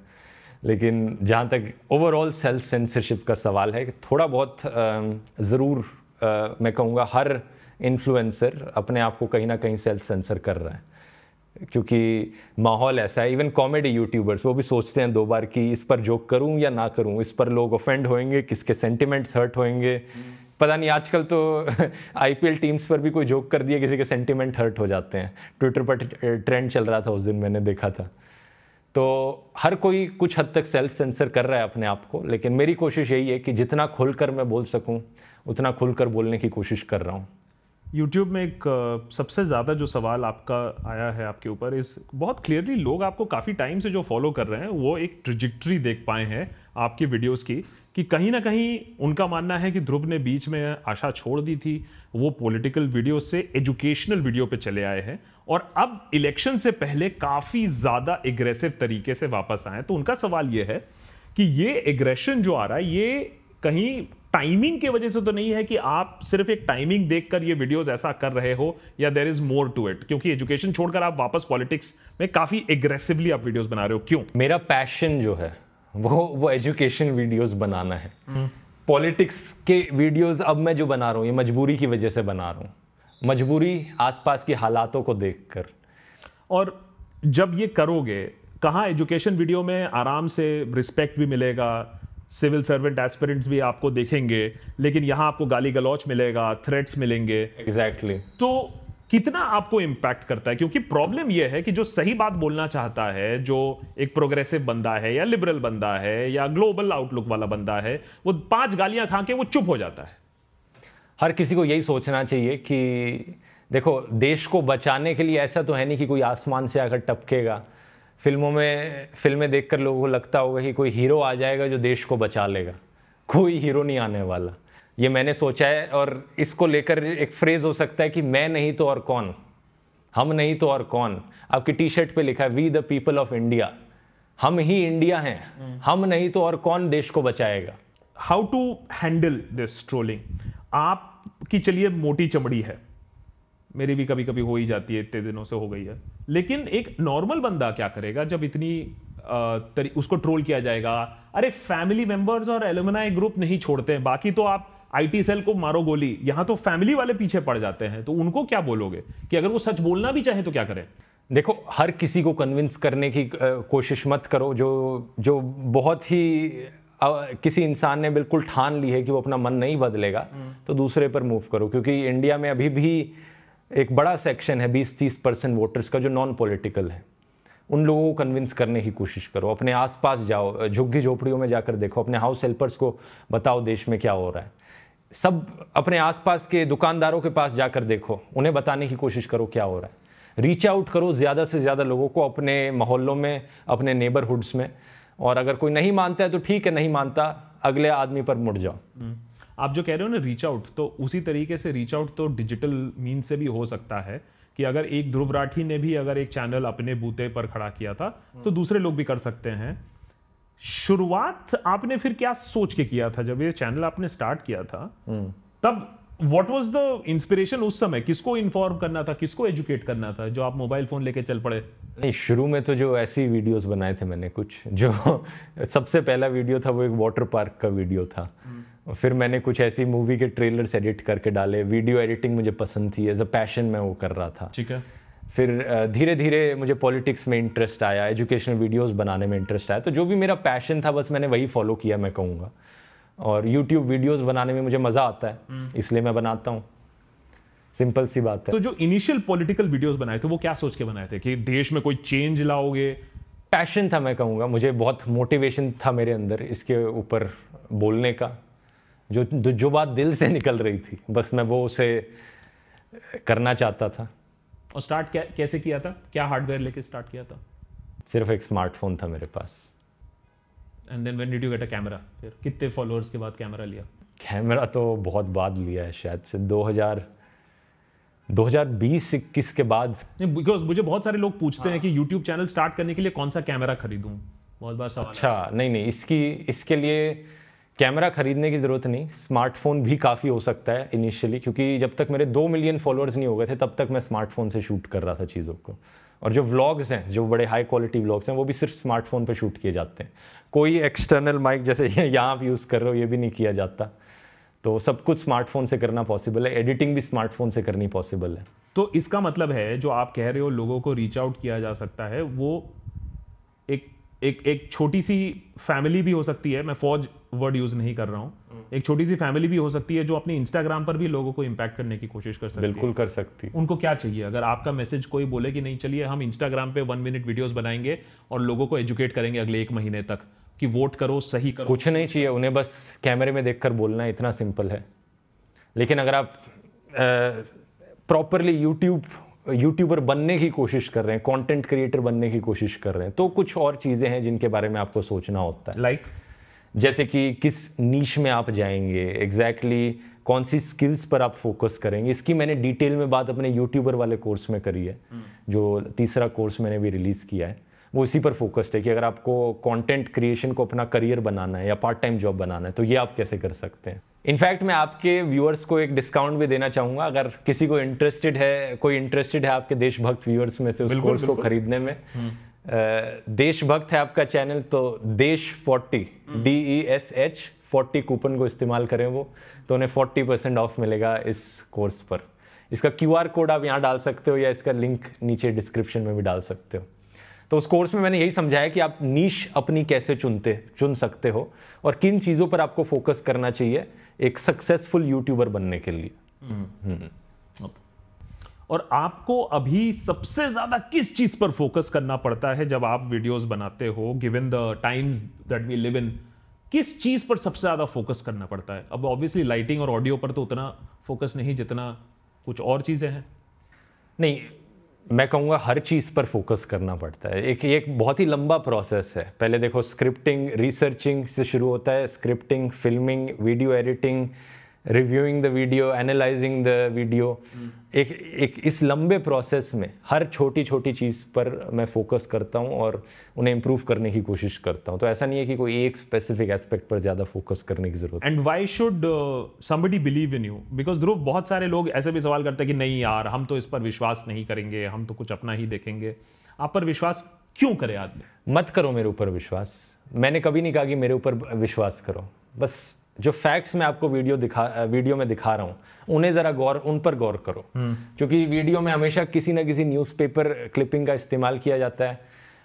लेकिन जहाँ तक ओवरऑल सेल्फ सेंसरशिप का सवाल है थोड़ा बहुत ज़रूर मैं कहूँगा हर इन्फ्लुएंसर अपने आप को कहीं ना कहीं सेल्फ सेंसर कर रहा है क्योंकि माहौल ऐसा है इवन कॉमेडी यूट्यूबर्स वो भी सोचते हैं दो बार कि इस पर जोक करूं या ना करूं इस पर लोग ऑफेंड होएंगे किसके सेंटिमेंट्स हर्ट होंगे पता नहीं आजकल तो आईपीएल टीम्स पर भी कोई जोक कर दिया किसी के सेंटिमेंट हर्ट हो जाते हैं ट्विटर पर ट्रेंड eh, चल रहा था उस दिन मैंने देखा था तो हर कोई कुछ हद तक सेल्फ सेंसर कर रहा है अपने आप को लेकिन मेरी कोशिश यही है कि जितना खुलकर मैं बोल सकूँ उतना खुलकर बोलने की कोशिश कर रहा हूँ यूट्यूब में एक सबसे ज़्यादा जो सवाल आपका आया है आपके ऊपर इस बहुत क्लियरली लोग आपको काफ़ी टाइम से जो फॉलो कर रहे हैं वो एक ट्रिजिक्ट्री देख पाए हैं आपकी वीडियोस की कि कहीं ना कहीं उनका मानना है कि ध्रुव ने बीच में आशा छोड़ दी थी वो पॉलिटिकल वीडियो से एजुकेशनल वीडियो पे चले आए हैं और अब इलेक्शन से पहले काफ़ी ज़्यादा एग्रेसिव तरीके से वापस आए तो उनका सवाल ये है कि ये एग्रेशन जो आ रहा है ये कहीं टाइमिंग के वजह से तो नहीं है कि आप सिर्फ एक टाइमिंग देखकर ये वीडियोस ऐसा कर रहे हो या there is more to it क्योंकि एजुकेशन छोड़कर आप वापस पॉलिटिक्स में काफी एग्रेसिवली आप वीडियोस बना रहे हो क्यों मेरा पैशन जो है वो वो एजुकेशन वीडियोस बनाना है पॉलिटिक्स हम्म। के वीडियोस अब मैं जो बना रहा हूँ ये मजबूरी की वजह से बना रहा हूँ मजबूरी आसपास की हालातों को देखकर और जब ये करोगे कहाँ एजुकेशन वीडियो में आराम से रिस्पेक्ट भी मिलेगा सिविल सर्वेंट एस्पिरेंट्स भी आपको देखेंगे लेकिन यहाँ आपको गाली गलौच मिलेगा थ्रेट्स मिलेंगे एग्जैक्टली exactly. तो कितना आपको इम्पैक्ट करता है क्योंकि प्रॉब्लम यह है कि जो सही बात बोलना चाहता है जो एक प्रोग्रेसिव बंदा है या लिबरल बंदा है या ग्लोबल आउटलुक वाला बंदा है वो पांच गालियां खा के वो चुप हो जाता है हर किसी को यही सोचना चाहिए कि देखो देश को बचाने के लिए ऐसा तो है नहीं कि कोई आसमान से आकर टपकेगा फिल्मों में फिल्में देखकर लोगों को लगता होगा कि कोई हीरो आ जाएगा जो देश को बचा लेगा कोई हीरो नहीं आने वाला ये मैंने सोचा है और इसको लेकर एक फ्रेज़ हो सकता है कि मैं नहीं तो और कौन हम नहीं तो और कौन आपकी टी शर्ट पे लिखा है we the people of India हम ही इंडिया हैं हम नहीं तो और कौन देश को बचाएगा how to handle this trolling आप की चलिए मोटी चमड़ी है मेरी भी कभी कभी हो ही जाती है इतने दिनों से हो गई है लेकिन एक नॉर्मल बंदा क्या करेगा जब इतनी तरी, उसको ट्रोल किया जाएगा अरे फैमिली मेंबर्स और एलुमनाई ग्रुप नहीं छोड़ते हैं बाकी तो आप आईटी सेल को मारो गोली यहां तो फैमिली वाले पीछे पड़ जाते हैं तो उनको क्या बोलोगे कि अगर वो सच बोलना भी चाहे तो क्या करें देखो हर किसी को कन्विंस करने की कोशिश मत करो जो जो बहुत ही किसी इंसान ने बिल्कुल ठान ली है कि वो अपना मन नहीं बदलेगा हम्म। तो दूसरे पर मूव करो क्योंकि इंडिया में अभी भी एक बड़ा सेक्शन है 20-30 परसेंट वोटर्स का जो नॉन पॉलिटिकल है उन लोगों को कन्विंस करने की कोशिश करो अपने आसपास जाओ झुग्गी झोपड़ियों में जाकर देखो अपने हाउस हेल्पर्स को बताओ देश में क्या हो रहा है सब अपने आसपास के दुकानदारों के पास जाकर देखो उन्हें बताने की कोशिश करो क्या हो रहा है रीच आउट करो ज़्यादा से ज़्यादा लोगों को अपने मोहल्लों में अपने नेबरहुड्स में और अगर कोई नहीं मानता है तो ठीक है नहीं मानता अगले आदमी पर मुड़ जाओ हम्म। आप जो कह रहे हो ना रीच आउट तो उसी तरीके से रीच आउट तो डिजिटल मीन से भी हो सकता है कि अगर एक ध्रुव राठी ने भी अगर एक चैनल अपने बूते पर खड़ा किया था तो हम्म। दूसरे लोग भी कर सकते हैं शुरुआत आपने फिर क्या सोच के किया था जब ये चैनल आपने स्टार्ट किया था हम्म। तब वॉट वॉज द इंस्पिरेशन उस समय किसको इन्फॉर्म करना था किसको एजुकेट करना था जो आप मोबाइल फोन लेके चल पड़े नहीं शुरू में तो जो ऐसी वीडियोस बनाए थे मैंने कुछ जो सबसे पहला वीडियो था वो एक वाटर पार्क का वीडियो था hmm. और फिर मैंने कुछ ऐसी मूवी के ट्रेलर्स एडिट करके डाले वीडियो एडिटिंग मुझे पसंद थी एज अ पैशन मैं वो कर रहा था ठीक है फिर धीरे धीरे मुझे पॉलिटिक्स में इंटरेस्ट आया एजुकेशनल वीडियोस बनाने में इंटरेस्ट आया तो जो भी मेरा पैशन था बस मैंने वही फॉलो किया मैं कहूँगा और यूट्यूब वीडियोस बनाने में मुझे मज़ा आता है हम्म। इसलिए मैं बनाता हूँ सिंपल सी बात है तो जो इनिशियल पॉलिटिकल वीडियोस बनाए थे वो क्या सोच के बनाए थे कि देश में कोई चेंज लाओगे पैशन था मैं कहूँगा मुझे बहुत मोटिवेशन था मेरे अंदर इसके ऊपर बोलने का जो जो बात दिल से निकल रही थी बस मैं वो उसे करना चाहता था और स्टार्ट क्या कैसे किया था क्या हार्डवेयर लेके स्टार्ट किया था सिर्फ एक स्मार्टफोन था मेरे पास and then when did you get a camera फिर कितने फॉलोअर्स के बाद कैमरा लिया कैमरा तो बहुत बाद लिया है शायद से 2000 2020 इक्कीस के बाद बिकॉज मुझे बहुत सारे लोग पूछते हाँ. हैं कि यूट्यूब चैनल स्टार्ट करने के लिए कौन सा कैमरा खरीदूँ बहुत बार सवाल अच्छा नहीं नहीं इसकी इसके लिए कैमरा खरीदने की ज़रूरत नहीं स्मार्टफोन भी काफ़ी हो सकता है इनिशियली क्योंकि जब तक मेरे दो मिलियन फॉलोअर्स नहीं हो गए थे तब तक मैं स्मार्टफोन से शूट कर रहा था चीज़ों को और जो व्लॉग्स हैं जो बड़े हाई क्वालिटी व्लॉग्स हैं वो भी सिर्फ स्मार्टफोन पर शूट किए जाते हैं कोई एक्सटर्नल माइक जैसे यहाँ आप यूज़ कर रहे हो ये भी नहीं किया जाता तो सब कुछ स्मार्टफोन से करना पॉसिबल है एडिटिंग भी स्मार्टफोन से करनी पॉसिबल है तो इसका मतलब है जो आप कह रहे हो लोगों को रीच आउट किया जा सकता है वो एक एक एक छोटी सी फैमिली भी हो सकती है मैं फौज वर्ड यूज नहीं कर रहा हूँ हम्म। एक छोटी सी फैमिली भी हो सकती है जो अपने इंस्टाग्राम पर भी लोगों को इम्पैक्ट करने की कोशिश कर सकती बिल्कुल है। कर सकती उनको क्या चाहिए अगर आपका मैसेज कोई बोले कि नहीं चलिए हम इंस्टाग्राम पे वन मिनट वीडियोस बनाएंगे और लोगों को एजुकेट करेंगे अगले एक महीने तक कि वोट करो सही करो कुछ नहीं चाहिए उन्हें बस कैमरे में देख बोलना इतना सिंपल है लेकिन अगर आप प्रॉपरली यूट्यूब यूट्यूबर बनने की कोशिश कर रहे हैं कंटेंट क्रिएटर बनने की कोशिश कर रहे हैं तो कुछ और चीज़ें हैं जिनके बारे में आपको सोचना होता है लाइक like? जैसे कि किस नीच में आप जाएंगे एग्जैक्टली exactly कौन सी स्किल्स पर आप फोकस करेंगे इसकी मैंने डिटेल में बात अपने यूट्यूबर वाले कोर्स में करी है hmm. जो तीसरा कोर्स मैंने भी रिलीज़ किया है वो इसी पर फोकस्ड है कि अगर आपको कंटेंट क्रिएशन को अपना करियर बनाना है या पार्ट टाइम जॉब बनाना है तो ये आप कैसे कर सकते हैं इनफैक्ट मैं आपके व्यूअर्स को एक डिस्काउंट भी देना चाहूँगा अगर किसी को इंटरेस्टेड है कोई इंटरेस्टेड है आपके देशभक्त व्यूअर्स में से उस कोर्स को खरीदने में हम्म। देशभक्त है आपका चैनल तो देश forty D E S H forty coupon को इस्तेमाल करें वो तो उन्हें फोर्टी परसेंट ऑफ मिलेगा इस कोर्स पर इसका क्यूआर कोड आप यहाँ डाल सकते हो या इसका लिंक नीचे डिस्क्रिप्शन में भी डाल सकते हो तो उस कोर्स में मैंने यही समझाया कि आप नीश अपनी कैसे चुनते चुन सकते हो और किन चीज़ों पर आपको फोकस करना चाहिए एक सक्सेसफुल यूट्यूबर बनने के लिए हम्म। हम्म। और आपको अभी सबसे ज़्यादा किस चीज़ पर फोकस करना पड़ता है जब आप वीडियोस बनाते हो given the times that we live in किस चीज़ पर सबसे ज़्यादा फोकस करना पड़ता है अब ऑब्वियसली लाइटिंग और ऑडियो पर तो उतना फोकस नहीं जितना कुछ और चीज़ें हैं नहीं मैं कहूँगा हर चीज़ पर फोकस करना पड़ता है एक एक बहुत ही लंबा प्रोसेस है पहले देखो स्क्रिप्टिंग रिसर्चिंग से शुरू होता है scripting filming video editing reviewing the video analysing the video एक एक इस लंबे प्रोसेस में हर छोटी छोटी चीज़ पर मैं फोकस करता हूँ और उन्हें इम्प्रूव करने की कोशिश करता हूँ तो ऐसा नहीं है कि कोई एक स्पेसिफिक एस्पेक्ट पर ज़्यादा फोकस करने की ज़रूरत and why should somebody believe in you because Dhruv बहुत सारे लोग ऐसे भी सवाल करते हैं कि नहीं यार हम तो इस पर विश्वास नहीं करेंगे हम तो कुछ अपना ही देखेंगे आप पर विश्वास क्यों करें आदमी मत करो मेरे ऊपर विश्वास मैंने कभी नहीं कहा कि मेरे ऊपर विश्वास करो बस जो फैक्ट्स मैं आपको वीडियो दिखा वीडियो में दिखा रहा हूँ उन्हें ज़रा गौर उन पर गौर करो हम्म। क्योंकि वीडियो में हमेशा किसी ना किसी न्यूज़पेपर क्लिपिंग का इस्तेमाल किया जाता है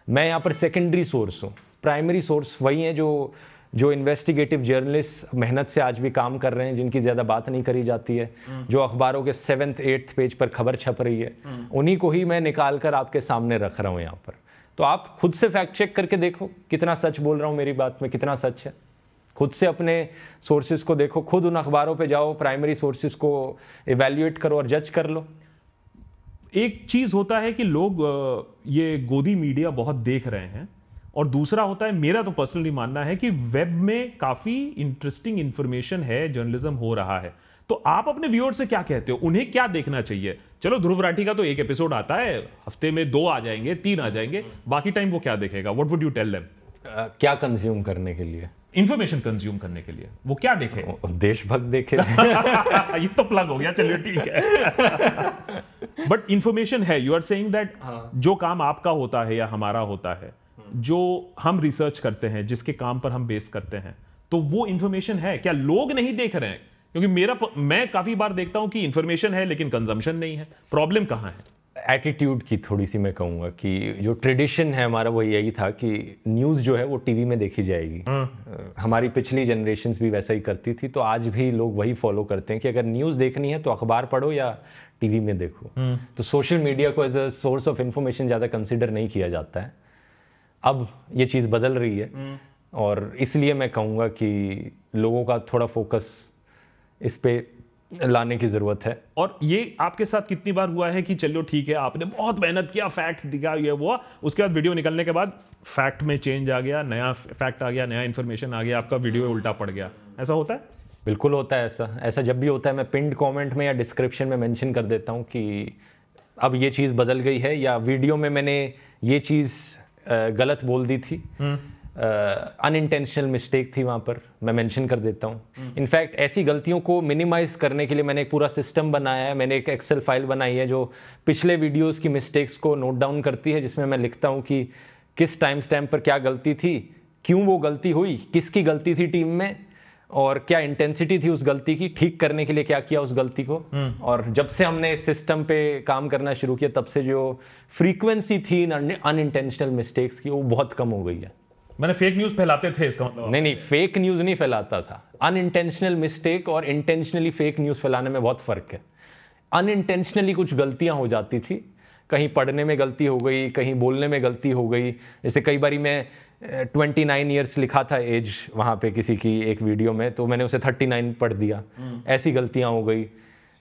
मैं यहाँ पर सेकेंडरी सोर्स हूँ प्राइमरी सोर्स वही हैं जो जो इन्वेस्टिगेटिव जर्नलिस्ट मेहनत से आज भी काम कर रहे हैं जिनकी ज़्यादा बात नहीं करी जाती है हम्म। जो अखबारों के सेवन्थ एट्थ पेज पर खबर छप रही है हम्म। उन्हीं को ही मैं निकाल कर आपके सामने रख रहा हूँ यहाँ पर तो आप खुद से फैक्ट चेक करके देखो कितना सच बोल रहा हूँ मेरी बात में कितना सच है खुद से अपने सोर्सेज को देखो खुद उन अखबारों पे जाओ प्राइमरी सोर्सेज को इवेल्यूएट करो और जज कर लो एक चीज़ होता है कि लोग ये गोदी मीडिया बहुत देख रहे हैं और दूसरा होता है मेरा तो पर्सनली मानना है कि वेब में काफ़ी इंटरेस्टिंग इन्फॉर्मेशन है जर्नलिज्म हो रहा है तो आप अपने व्यूअर से क्या कहते हो उन्हें क्या देखना चाहिए चलो ध्रुव राठी का तो एक एपिसोड आता है हफ्ते में दो आ जाएंगे तीन आ जाएंगे बाकी टाइम वो क्या देखेगा what would you tell them क्या कंज्यूम करने के लिए इंफॉर्मेशन कंज्यूम करने के लिए वो क्या देखे देशभक्त देखे ये तो प्लग हो गया चलिए ठीक है बट इंफॉर्मेशन है यू आर सेइंग दैट जो काम आपका होता है या हमारा होता है हम्म। जो हम रिसर्च करते हैं जिसके काम पर हम बेस करते हैं तो वो इन्फॉर्मेशन है क्या लोग नहीं देख रहे हैं क्योंकि मेरा मैं काफी बार देखता हूं कि इन्फॉर्मेशन है लेकिन कंजम्पशन नहीं है प्रॉब्लम कहां है एटीट्यूड की थोड़ी सी मैं कहूँगा कि जो ट्रेडिशन है हमारा वो यही था कि न्यूज़ जो है वो टीवी में देखी जाएगी हम्म। हमारी पिछली जनरेशन भी वैसा ही करती थी तो आज भी लोग वही फॉलो करते हैं कि अगर न्यूज़ देखनी है तो अखबार पढ़ो या टीवी में देखो हम्म। तो सोशल मीडिया को as a source of information ज़्यादा कंसिडर नहीं किया जाता है अब ये चीज़ बदल रही है हम्म। और इसलिए मैं कहूँगा कि लोगों का थोड़ा फोकस इस पर लाने की ज़रूरत है और ये आपके साथ कितनी बार हुआ है कि चलो ठीक है आपने बहुत मेहनत किया फैक्ट दिखा ये हुआ उसके बाद वीडियो निकलने के बाद फैक्ट में चेंज आ गया नया फैक्ट आ गया नया इन्फॉर्मेशन आ गया आपका वीडियो उल्टा पड़ गया ऐसा होता है बिल्कुल होता है ऐसा ऐसा जब भी होता है मैं पिंड कॉमेंट में या डिस्क्रिप्शन में मैंशन कर देता हूँ कि अब ये चीज़ बदल गई है या वीडियो में मैंने ये चीज़ गलत बोल दी थी हुँ. हम्म। अनइंटेंशनल मिस्टेक थी वहाँ पर मैं मेंशन कर देता हूँ इनफैक्ट हम्म। ऐसी गलतियों को मिनिमाइज करने के लिए मैंने एक पूरा सिस्टम बनाया है मैंने एक एक्सेल फाइल बनाई है जो पिछले वीडियोस की मिस्टेक्स को नोट डाउन करती है जिसमें मैं लिखता हूँ कि किस टाइम स्टैम्प पर क्या गलती थी क्यों वो गलती हुई किसकी गलती थी टीम में और क्या इंटेंसिटी थी उस गलती की ठीक करने के लिए क्या किया उस गलती को हम्म। और जब से हमने इस सिस्टम पे काम करना शुरू किया तब से जो फ्रीक्वेंसी थी इन इंटेंशनल मिस्टेक्स की वो बहुत कम हो गई है मैंने फेक न्यूज फैलाते थे इसका मतलब नहीं नहीं फेक न्यूज नहीं फैलाता था अनइंटेंशनल मिस्टेक और इंटेंशनली फेक न्यूज फैलाने में बहुत फर्क है अनइंटेंशनली कुछ गलतियां हो जाती थी कहीं पढ़ने में गलती हो गई कहीं बोलने में गलती हो गई जैसे कई बार मैं ट्वेंटी नाइन ईयर्स लिखा था एज वहाँ पे किसी की एक वीडियो में तो मैंने उसे थर्टी नाइन पढ़ दिया हम्म। ऐसी गलतियाँ हो गई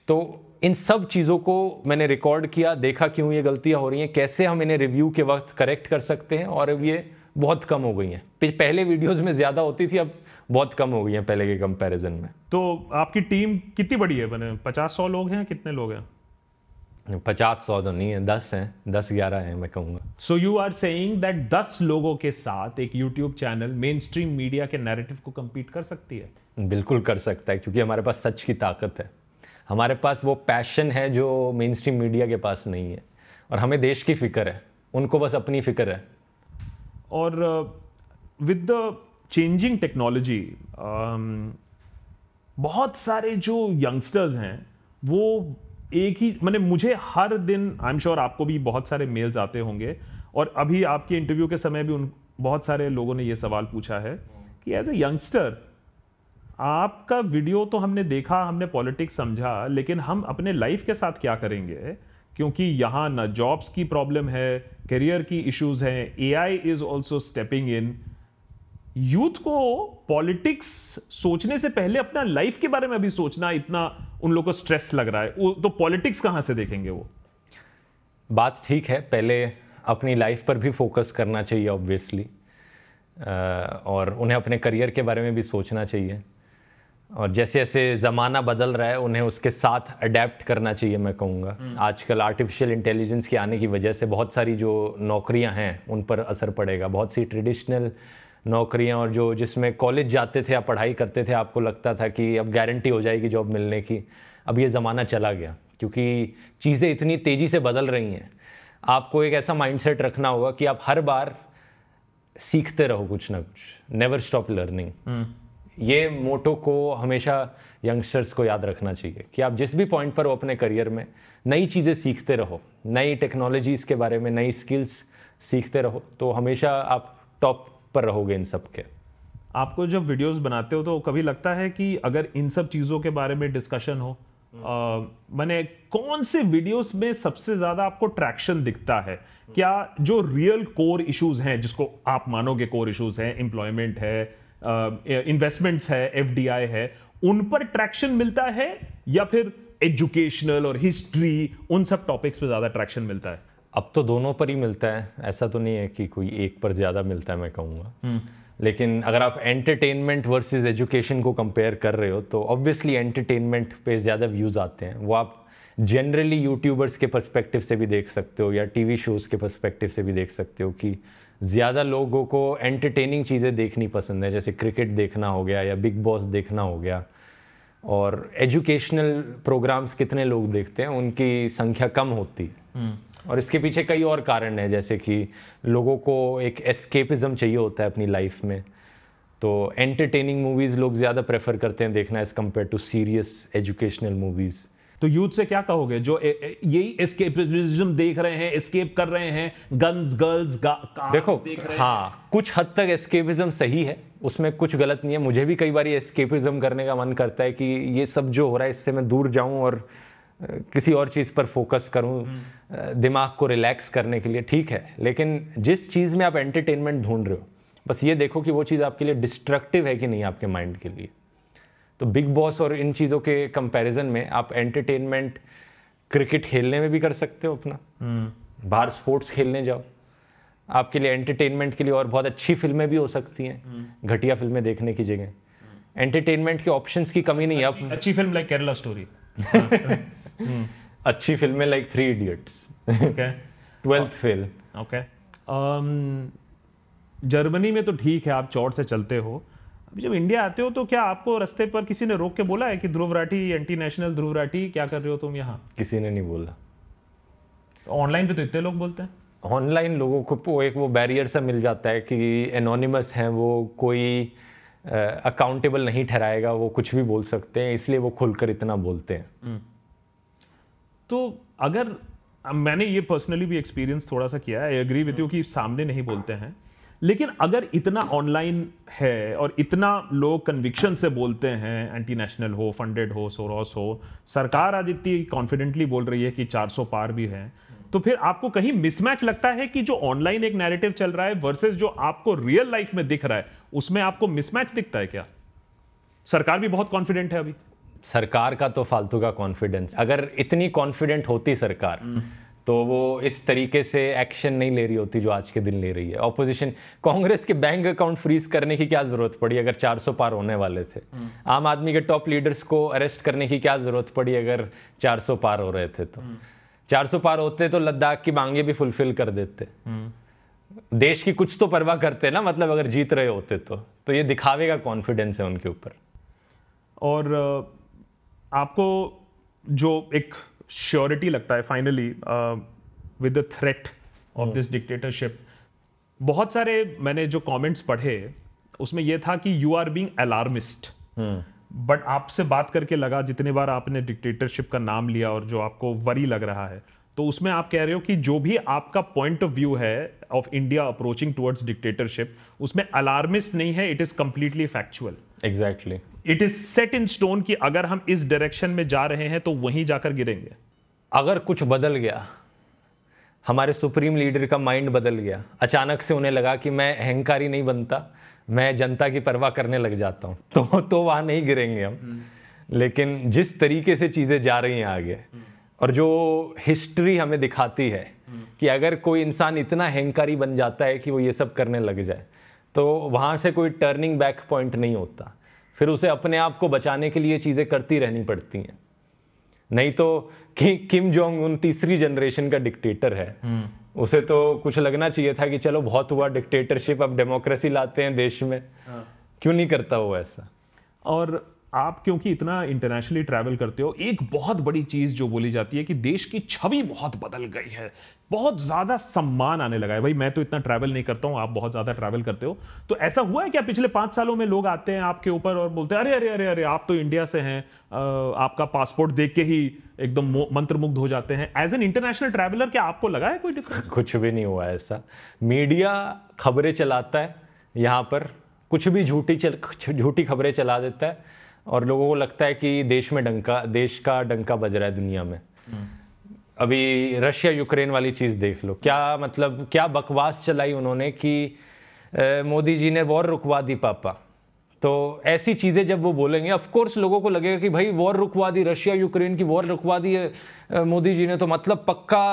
तो इन सब चीज़ों को मैंने रिकॉर्ड किया देखा क्यों ये गलतियाँ हो रही हैं कैसे हम इन्हें रिव्यू के वक्त करेक्ट कर सकते हैं और अब ये बहुत कम हो गई हैं पहले वीडियोस में ज़्यादा होती थी अब बहुत कम हो गई हैं पहले के कंपैरिजन में तो आपकी टीम कितनी बड़ी है बने पचास सौ लोग हैं कितने लोग हैं पचास सौ तो नहीं है दस हैं दस ग्यारह हैं मैं कहूँगा so you are saying that दस लोगों के साथ एक YouTube channel mainstream media के नैरेटिव को कम्पीट कर सकती है बिल्कुल कर सकता है क्योंकि हमारे पास सच की ताकत है हमारे पास वो पैशन है जो मेन स्ट्रीम मीडिया के पास नहीं है और हमें देश की फ़िक्र है उनको बस अपनी फ़िक्र है और विद द चेंजिंग टेक्नोलॉजी बहुत सारे जो यंगस्टर्स हैं वो एक ही मैंने मुझे हर दिन आई एम श्योर आपको भी बहुत सारे मेल्स आते होंगे और अभी आपके इंटरव्यू के समय भी उन बहुत सारे लोगों ने ये सवाल पूछा है कि एज ए यंगस्टर आपका वीडियो तो हमने देखा हमने पॉलिटिक्स समझा लेकिन हम अपने लाइफ के साथ क्या करेंगे क्योंकि यहाँ ना जॉब्स की प्रॉब्लम है करियर की इश्यूज हैं A I is also stepping in youth को पॉलिटिक्स सोचने से पहले अपना लाइफ के बारे में अभी सोचना इतना उन लोगों को स्ट्रेस लग रहा है तो पॉलिटिक्स कहाँ से देखेंगे वो बात ठीक है पहले अपनी लाइफ पर भी फोकस करना चाहिए ऑब्वियसली और उन्हें अपने करियर के बारे में भी सोचना चाहिए और जैसे जैसे ज़माना बदल रहा है उन्हें उसके साथ अडेप्ट करना चाहिए मैं कहूँगा हम्म। आजकल आर्टिफिशियल इंटेलिजेंस के आने की वजह से बहुत सारी जो नौकरियाँ हैं उन पर असर पड़ेगा बहुत सी ट्रेडिशनल नौकरियाँ और जो जिसमें कॉलेज जाते थे या पढ़ाई करते थे आपको लगता था कि अब गारंटी हो जाएगी जॉब मिलने की अब ये ज़माना चला गया क्योंकि चीज़ें इतनी तेज़ी से बदल रही हैं आपको एक ऐसा माइंडसेट रखना होगा कि आप हर बार सीखते रहो कुछ ना कुछ नेवर स्टॉप लर्निंग ये मोटो को हमेशा यंगस्टर्स को याद रखना चाहिए कि आप जिस भी पॉइंट पर हो अपने करियर में नई चीज़ें सीखते रहो नई टेक्नोलॉजीज़ के बारे में नई स्किल्स सीखते रहो तो हमेशा आप टॉप पर रहोगे इन सब के आपको जब वीडियोस बनाते हो तो कभी लगता है कि अगर इन सब चीज़ों के बारे में डिस्कशन हो हम्म। मैंने कौन से वीडियोस में सबसे ज़्यादा आपको ट्रैक्शन दिखता है हम्म। क्या जो रियल कोर इश्यूज हैं जिसको आप मानोगे कोर इश्यूज हैं एम्प्लॉयमेंट है इन्वेस्टमेंट्स है एफ है उन पर ट्रैक्शन मिलता है या फिर एजुकेशनल और हिस्ट्री उन सब टॉपिक्स पे ज़्यादा ट्रैक्शन मिलता है अब तो दोनों पर ही मिलता है ऐसा तो नहीं है कि कोई एक पर ज़्यादा मिलता है मैं कहूँगा हम्म। लेकिन अगर आप एंटरटेनमेंट वर्सेस एजुकेशन को कंपेयर कर रहे हो तो ऑब्वियसली एंटरटेनमेंट पे ज़्यादा व्यूज़ आते हैं वो आप जनरली यूट्यूबर्स के पर्सपेक्टिव से भी देख सकते हो या टीवी शोज़ के पर्सपेक्टिव से भी देख सकते हो कि ज़्यादा लोगों को एंटरटेनिंग चीज़ें देखनी पसंद है जैसे क्रिकेट देखना हो गया या बिग बॉस देखना हो गया और एजुकेशनल प्रोग्राम्स कितने लोग देखते हैं उनकी संख्या कम होती है हम्म। और इसके पीछे कई और कारण है जैसे कि लोगों को एक एस्केपिज्म चाहिए होता है अपनी लाइफ में तो एंटरटेनिंग मूवीज़ लोग ज़्यादा प्रेफर करते हैं देखना as compared to serious educational movies तो यूथ से क्या कहोगे जो यही एस्केपिज्म देख रहे हैं एस्केप कर रहे हैं गन्स गर्ल्स देखो देख रहे हाँ कुछ हद तक एस्केपिज्म सही है उसमें कुछ गलत नहीं है मुझे भी कई बार एस्केपिज्म करने का मन करता है कि ये सब जो हो रहा है इससे मैं दूर जाऊं और किसी और चीज़ पर फोकस करूं हम्म। दिमाग को रिलैक्स करने के लिए ठीक है लेकिन जिस चीज़ में आप एंटरटेनमेंट ढूंढ रहे हो बस ये देखो कि वो चीज़ आपके लिए डिस्ट्रक्टिव है कि नहीं आपके माइंड के लिए तो बिग बॉस और इन चीज़ों के कंपैरिजन में आप एंटरटेनमेंट क्रिकेट खेलने में भी कर सकते हो अपना hmm. बाहर स्पोर्ट्स खेलने जाओ आपके लिए एंटरटेनमेंट के लिए और बहुत अच्छी फिल्में भी हो सकती हैं hmm. घटिया फिल्में देखने की जगह एंटरटेनमेंट hmm. के ऑप्शंस की कमी नहीं है अच्छी, अच्छी फिल्म लाइक केरला स्टोरी अच्छी फिल्में like three idiots twelfth film okay Germany में तो ठीक है आप चौट से चलते हो अभी जब इंडिया आते हो तो क्या आपको रास्ते पर किसी ने रोक के बोला है कि ध्रुव राठी एंटी नेशनल ध्रुव राठी क्या कर रहे हो तुम यहाँ किसी ने नहीं बोला ऑनलाइन तो पे तो इतने लोग बोलते हैं ऑनलाइन लोगों को एक वो बैरियर सा मिल जाता है कि एनोनिमस हैं वो कोई अकाउंटेबल नहीं ठहराएगा वो कुछ भी बोल सकते हैं इसलिए वो खुलकर इतना बोलते हैं हम्म। तो अगर मैंने ये पर्सनली भी एक्सपीरियंस थोड़ा सा किया है आई एग्री विद यू कि सामने नहीं बोलते हैं लेकिन अगर इतना ऑनलाइन है और इतना लोग कन्विक्शन से बोलते हैं एंटी नेशनल हो फंडेड हो सोरोस हो सरकार आज इतनी कॉन्फिडेंटली बोल रही है कि 400 पार भी है तो फिर आपको कहीं मिसमैच लगता है कि जो ऑनलाइन एक नैरेटिव चल रहा है वर्सेस जो आपको रियल लाइफ में दिख रहा है उसमें आपको मिसमैच दिखता है क्या सरकार भी बहुत कॉन्फिडेंट है अभी सरकार का तो फालतू का कॉन्फिडेंस अगर इतनी कॉन्फिडेंट होती सरकार हम्म। तो वो इस तरीके से एक्शन नहीं ले रही होती जो आज के दिन ले रही है ऑपोजिशन कांग्रेस के बैंक अकाउंट फ्रीज करने की क्या जरूरत पड़ी अगर 400 पार होने वाले थे हम्म। आम आदमी के टॉप लीडर्स को अरेस्ट करने की क्या जरूरत पड़ी अगर 400 पार हो रहे थे तो 400 हम्म। पार होते तो लद्दाख की मांगे भी फुलफिल कर देते हम्म। देश की कुछ तो परवाह करते ना मतलब अगर जीत रहे होते तो तो ये दिखावे का कॉन्फिडेंस है उनके ऊपर और आपको जो एक श्योरिटी लगता है finally with the threat of this dictatorship बहुत सारे मैंने जो कमेंट्स पढ़े उसमें यह था कि you are being alarmist but आपसे बात करके लगा जितने बार आपने डिक्टेटरशिप का नाम लिया और जो आपको वरी लग रहा है तो उसमें आप कह रहे हो कि जो भी आपका पॉइंट ऑफ व्यू है of India approaching towards dictatorship उसमें अलार्मिस्ट नहीं है it is completely factual exactly it is set in stone कि अगर हम इस डायरेक्शन में जा रहे हैं तो वहीं जाकर गिरेंगे अगर कुछ बदल गया हमारे सुप्रीम लीडर का माइंड बदल गया अचानक से उन्हें लगा कि मैं अहंकारी नहीं बनता मैं जनता की परवाह करने लग जाता हूँ तो तो वहाँ नहीं गिरेंगे हम हम्म। लेकिन जिस तरीके से चीज़ें जा रही हैं आगे हम्म। और जो हिस्ट्री हमें दिखाती है कि अगर कोई इंसान इतना हैंकारी बन जाता है कि वो ये सब करने लग जाए तो वहाँ से कोई टर्निंग बैक पॉइंट नहीं होता फिर उसे अपने आप को बचाने के लिए चीज़ें करती रहनी पड़ती हैं नहीं तो कि किम जोंग उन तीसरी जनरेशन का डिक्टेटर है हम्म। उसे तो कुछ लगना चाहिए था कि चलो बहुत हुआ डिक्टेटरशिप अब डेमोक्रेसी लाते हैं देश में हाँ। क्यों नहीं करता वो ऐसा और आप क्योंकि इतना इंटरनेशनली ट्रैवल करते हो एक बहुत बड़ी चीज़ जो बोली जाती है कि देश की छवि बहुत बदल गई है बहुत ज़्यादा सम्मान आने लगा है भाई मैं तो इतना ट्रैवल नहीं करता हूं आप बहुत ज़्यादा ट्रैवल करते हो तो ऐसा हुआ है क्या पिछले पांच सालों में लोग आते हैं आपके ऊपर और बोलते हैं अरे अरे अरे अरे आप तो इंडिया से हैं आपका पासपोर्ट देख के ही एकदम मंत्रमुग्ध हो जाते हैं एज एन इंटरनेशनल ट्रैवलर क्या आपको लगा है कोई डिफरेंस कुछ भी नहीं हुआ ऐसा मीडिया खबरें चलाता है यहाँ पर कुछ भी झूठी झूठी खबरें चला देता है और लोगों को लगता है कि देश में डंका देश का डंका बज रहा है दुनिया में अभी रशिया यूक्रेन वाली चीज़ देख लो क्या मतलब क्या बकवास चलाई उन्होंने कि मोदी जी ने वॉर रुकवा दी पापा तो ऐसी चीज़ें जब वो बोलेंगे कोर्स लोगों को लगेगा कि भाई वॉर रुकवा दी रशिया यूक्रेन की वॉर रुकवा दी मोदी जी ने तो मतलब पक्का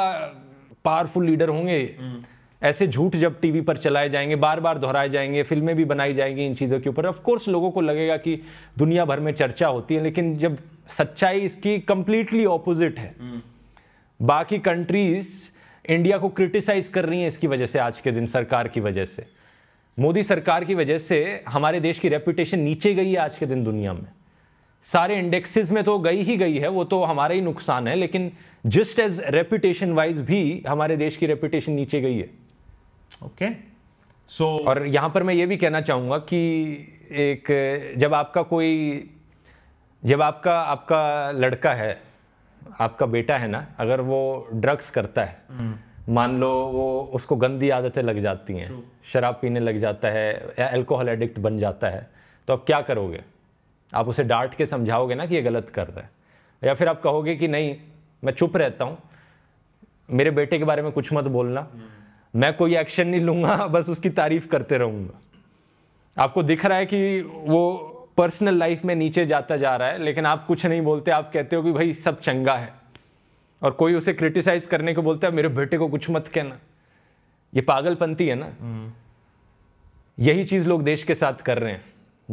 पावरफुल लीडर होंगे हम्म। ऐसे झूठ जब टीवी पर चलाए जाएंगे बार बार दोहराए जाएंगे फिल्में भी बनाई जाएंगी इन चीज़ों के ऊपर ऑफकोर्स लोगों को लगेगा कि दुनिया भर में चर्चा होती है लेकिन जब सच्चाई इसकी कंप्लीटली ऑपोजिट है हम्म। बाकी कंट्रीज इंडिया को क्रिटिसाइज कर रही हैं इसकी वजह से आज के दिन सरकार की वजह से मोदी सरकार की वजह से हमारे देश की रेपुटेशन नीचे गई है आज के दिन दुनिया में सारे इंडेक्सेस में तो गई ही गई है वो तो हमारा ही नुकसान है लेकिन जस्ट एज रेपुटेशन वाइज भी हमारे देश की रेपुटेशन नीचे गई है ओके सो और यहाँ पर मैं ये भी कहना चाहूँगा कि एक जब आपका कोई जब आपका आपका लड़का है आपका बेटा है ना अगर वो ड्रग्स करता है हम्म। मान लो वो उसको गंदी आदतें लग जाती हैं शराब पीने लग जाता है या एल्कोहल एडिक्ट बन जाता है तो आप क्या करोगे आप उसे डांट के समझाओगे ना कि ये गलत कर रहा है या फिर आप कहोगे कि नहीं मैं चुप रहता हूँ मेरे बेटे के बारे में कुछ मत बोलना हम्म। मैं कोई एक्शन नहीं लूंगा बस उसकी तारीफ करते रहूँगा आपको दिख रहा है कि वो पर्सनल लाइफ में नीचे जाता जा रहा है लेकिन आप कुछ नहीं बोलते आप कहते हो कि भाई सब चंगा है और कोई उसे क्रिटिसाइज करने को बोलता है मेरे बेटे को कुछ मत कहना ये पागलपंती है ना हम्म। यही चीज़ लोग देश के साथ कर रहे हैं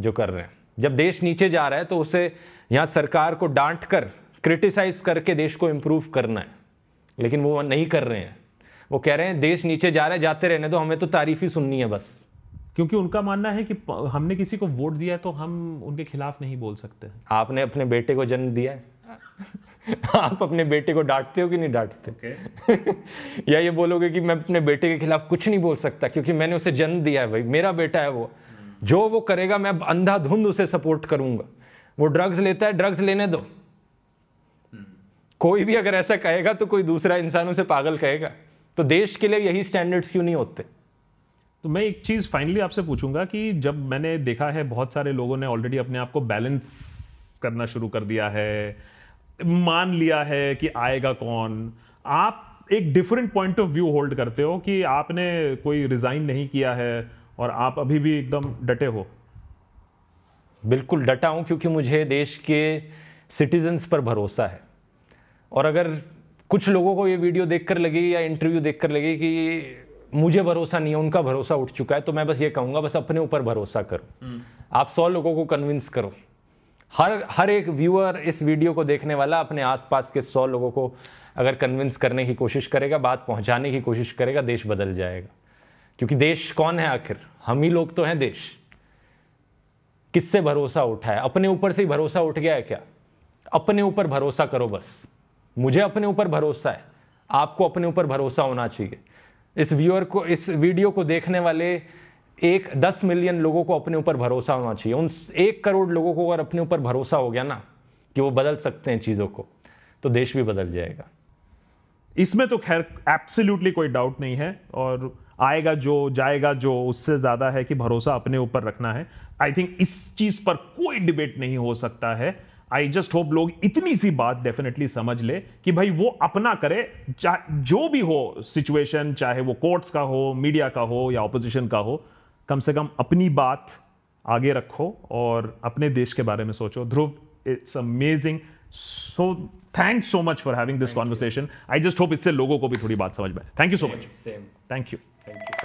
जो कर रहे हैं जब देश नीचे जा रहा है तो उसे यहाँ सरकार को डांट कर क्रिटिसाइज करके देश को इम्प्रूव करना है लेकिन वो नहीं कर रहे हैं वो कह रहे हैं देश नीचे जा रहे जाते रहने तो हमें तो तारीफ ही सुननी है बस क्योंकि उनका मानना है कि हमने किसी को वोट दिया तो हम उनके खिलाफ नहीं बोल सकते आपने अपने बेटे को जन्म दिया है आप अपने बेटे को डांटते हो कि नहीं डांटते okay. या ये बोलोगे कि मैं अपने बेटे के खिलाफ कुछ नहीं बोल सकता क्योंकि मैंने उसे जन्म दिया है भाई मेरा बेटा है वो जो वो करेगा मैं अंधाधुंध उसे सपोर्ट करूंगा वो ड्रग्स लेता है ड्रग्स लेने दो हम्म। कोई भी अगर ऐसा कहेगा तो कोई दूसरा इंसान उसे पागल कहेगा तो देश के लिए यही स्टैंडर्ड्स क्यों नहीं होते तो मैं एक चीज़ फाइनली आपसे पूछूंगा कि जब मैंने देखा है बहुत सारे लोगों ने ऑलरेडी अपने आप को बैलेंस करना शुरू कर दिया है मान लिया है कि आएगा कौन आप एक different point of view hold करते हो कि आपने कोई रिज़ाइन नहीं किया है और आप अभी भी एकदम डटे हो बिल्कुल डटा हूँ क्योंकि मुझे देश के सिटीजन्स पर भरोसा है और अगर कुछ लोगों को ये वीडियो देखकर लगे या इंटरव्यू देखकर लगे कि मुझे भरोसा नहीं है उनका भरोसा उठ चुका है तो मैं बस ये कहूँगा बस अपने ऊपर भरोसा करो हम्म। आप सौ लोगों को कन्विंस करो हर हर एक व्यूअर इस वीडियो को देखने वाला अपने आसपास के सौ लोगों को अगर कन्विंस करने की कोशिश करेगा बात पहुंचाने की कोशिश करेगा देश बदल जाएगा क्योंकि देश कौन है आखिर हम ही लोग तो हैं देश किससे भरोसा उठा है अपने ऊपर से ही भरोसा उठ गया है क्या अपने ऊपर भरोसा करो बस मुझे अपने ऊपर भरोसा है आपको अपने ऊपर भरोसा होना चाहिए इस व्यूअर को इस वीडियो को देखने वाले एक दस मिलियन लोगों को अपने ऊपर भरोसा होना चाहिए उन एक करोड़ लोगों को अगर अपने ऊपर भरोसा हो गया ना कि वो बदल सकते हैं चीज़ों को तो देश भी बदल जाएगा इसमें तो खैर एब्सोल्युटली कोई डाउट नहीं है और आएगा जो जाएगा जो उससे ज़्यादा है कि भरोसा अपने ऊपर रखना है आई थिंक इस चीज़ पर कोई डिबेट नहीं हो सकता है आई जस्ट होप लोग इतनी सी बात डेफिनेटली समझ ले कि भाई वो अपना करे जो भी हो सिचुएशन चाहे वो कोर्ट्स का हो मीडिया का हो या ऑपोजिशन का हो कम से कम अपनी बात आगे रखो और अपने देश के बारे में सोचो Dhruv it's amazing so thanks so much for having this conversation I just hope इससे लोगों को भी थोड़ी बात समझ में thank you so much same thank you thank you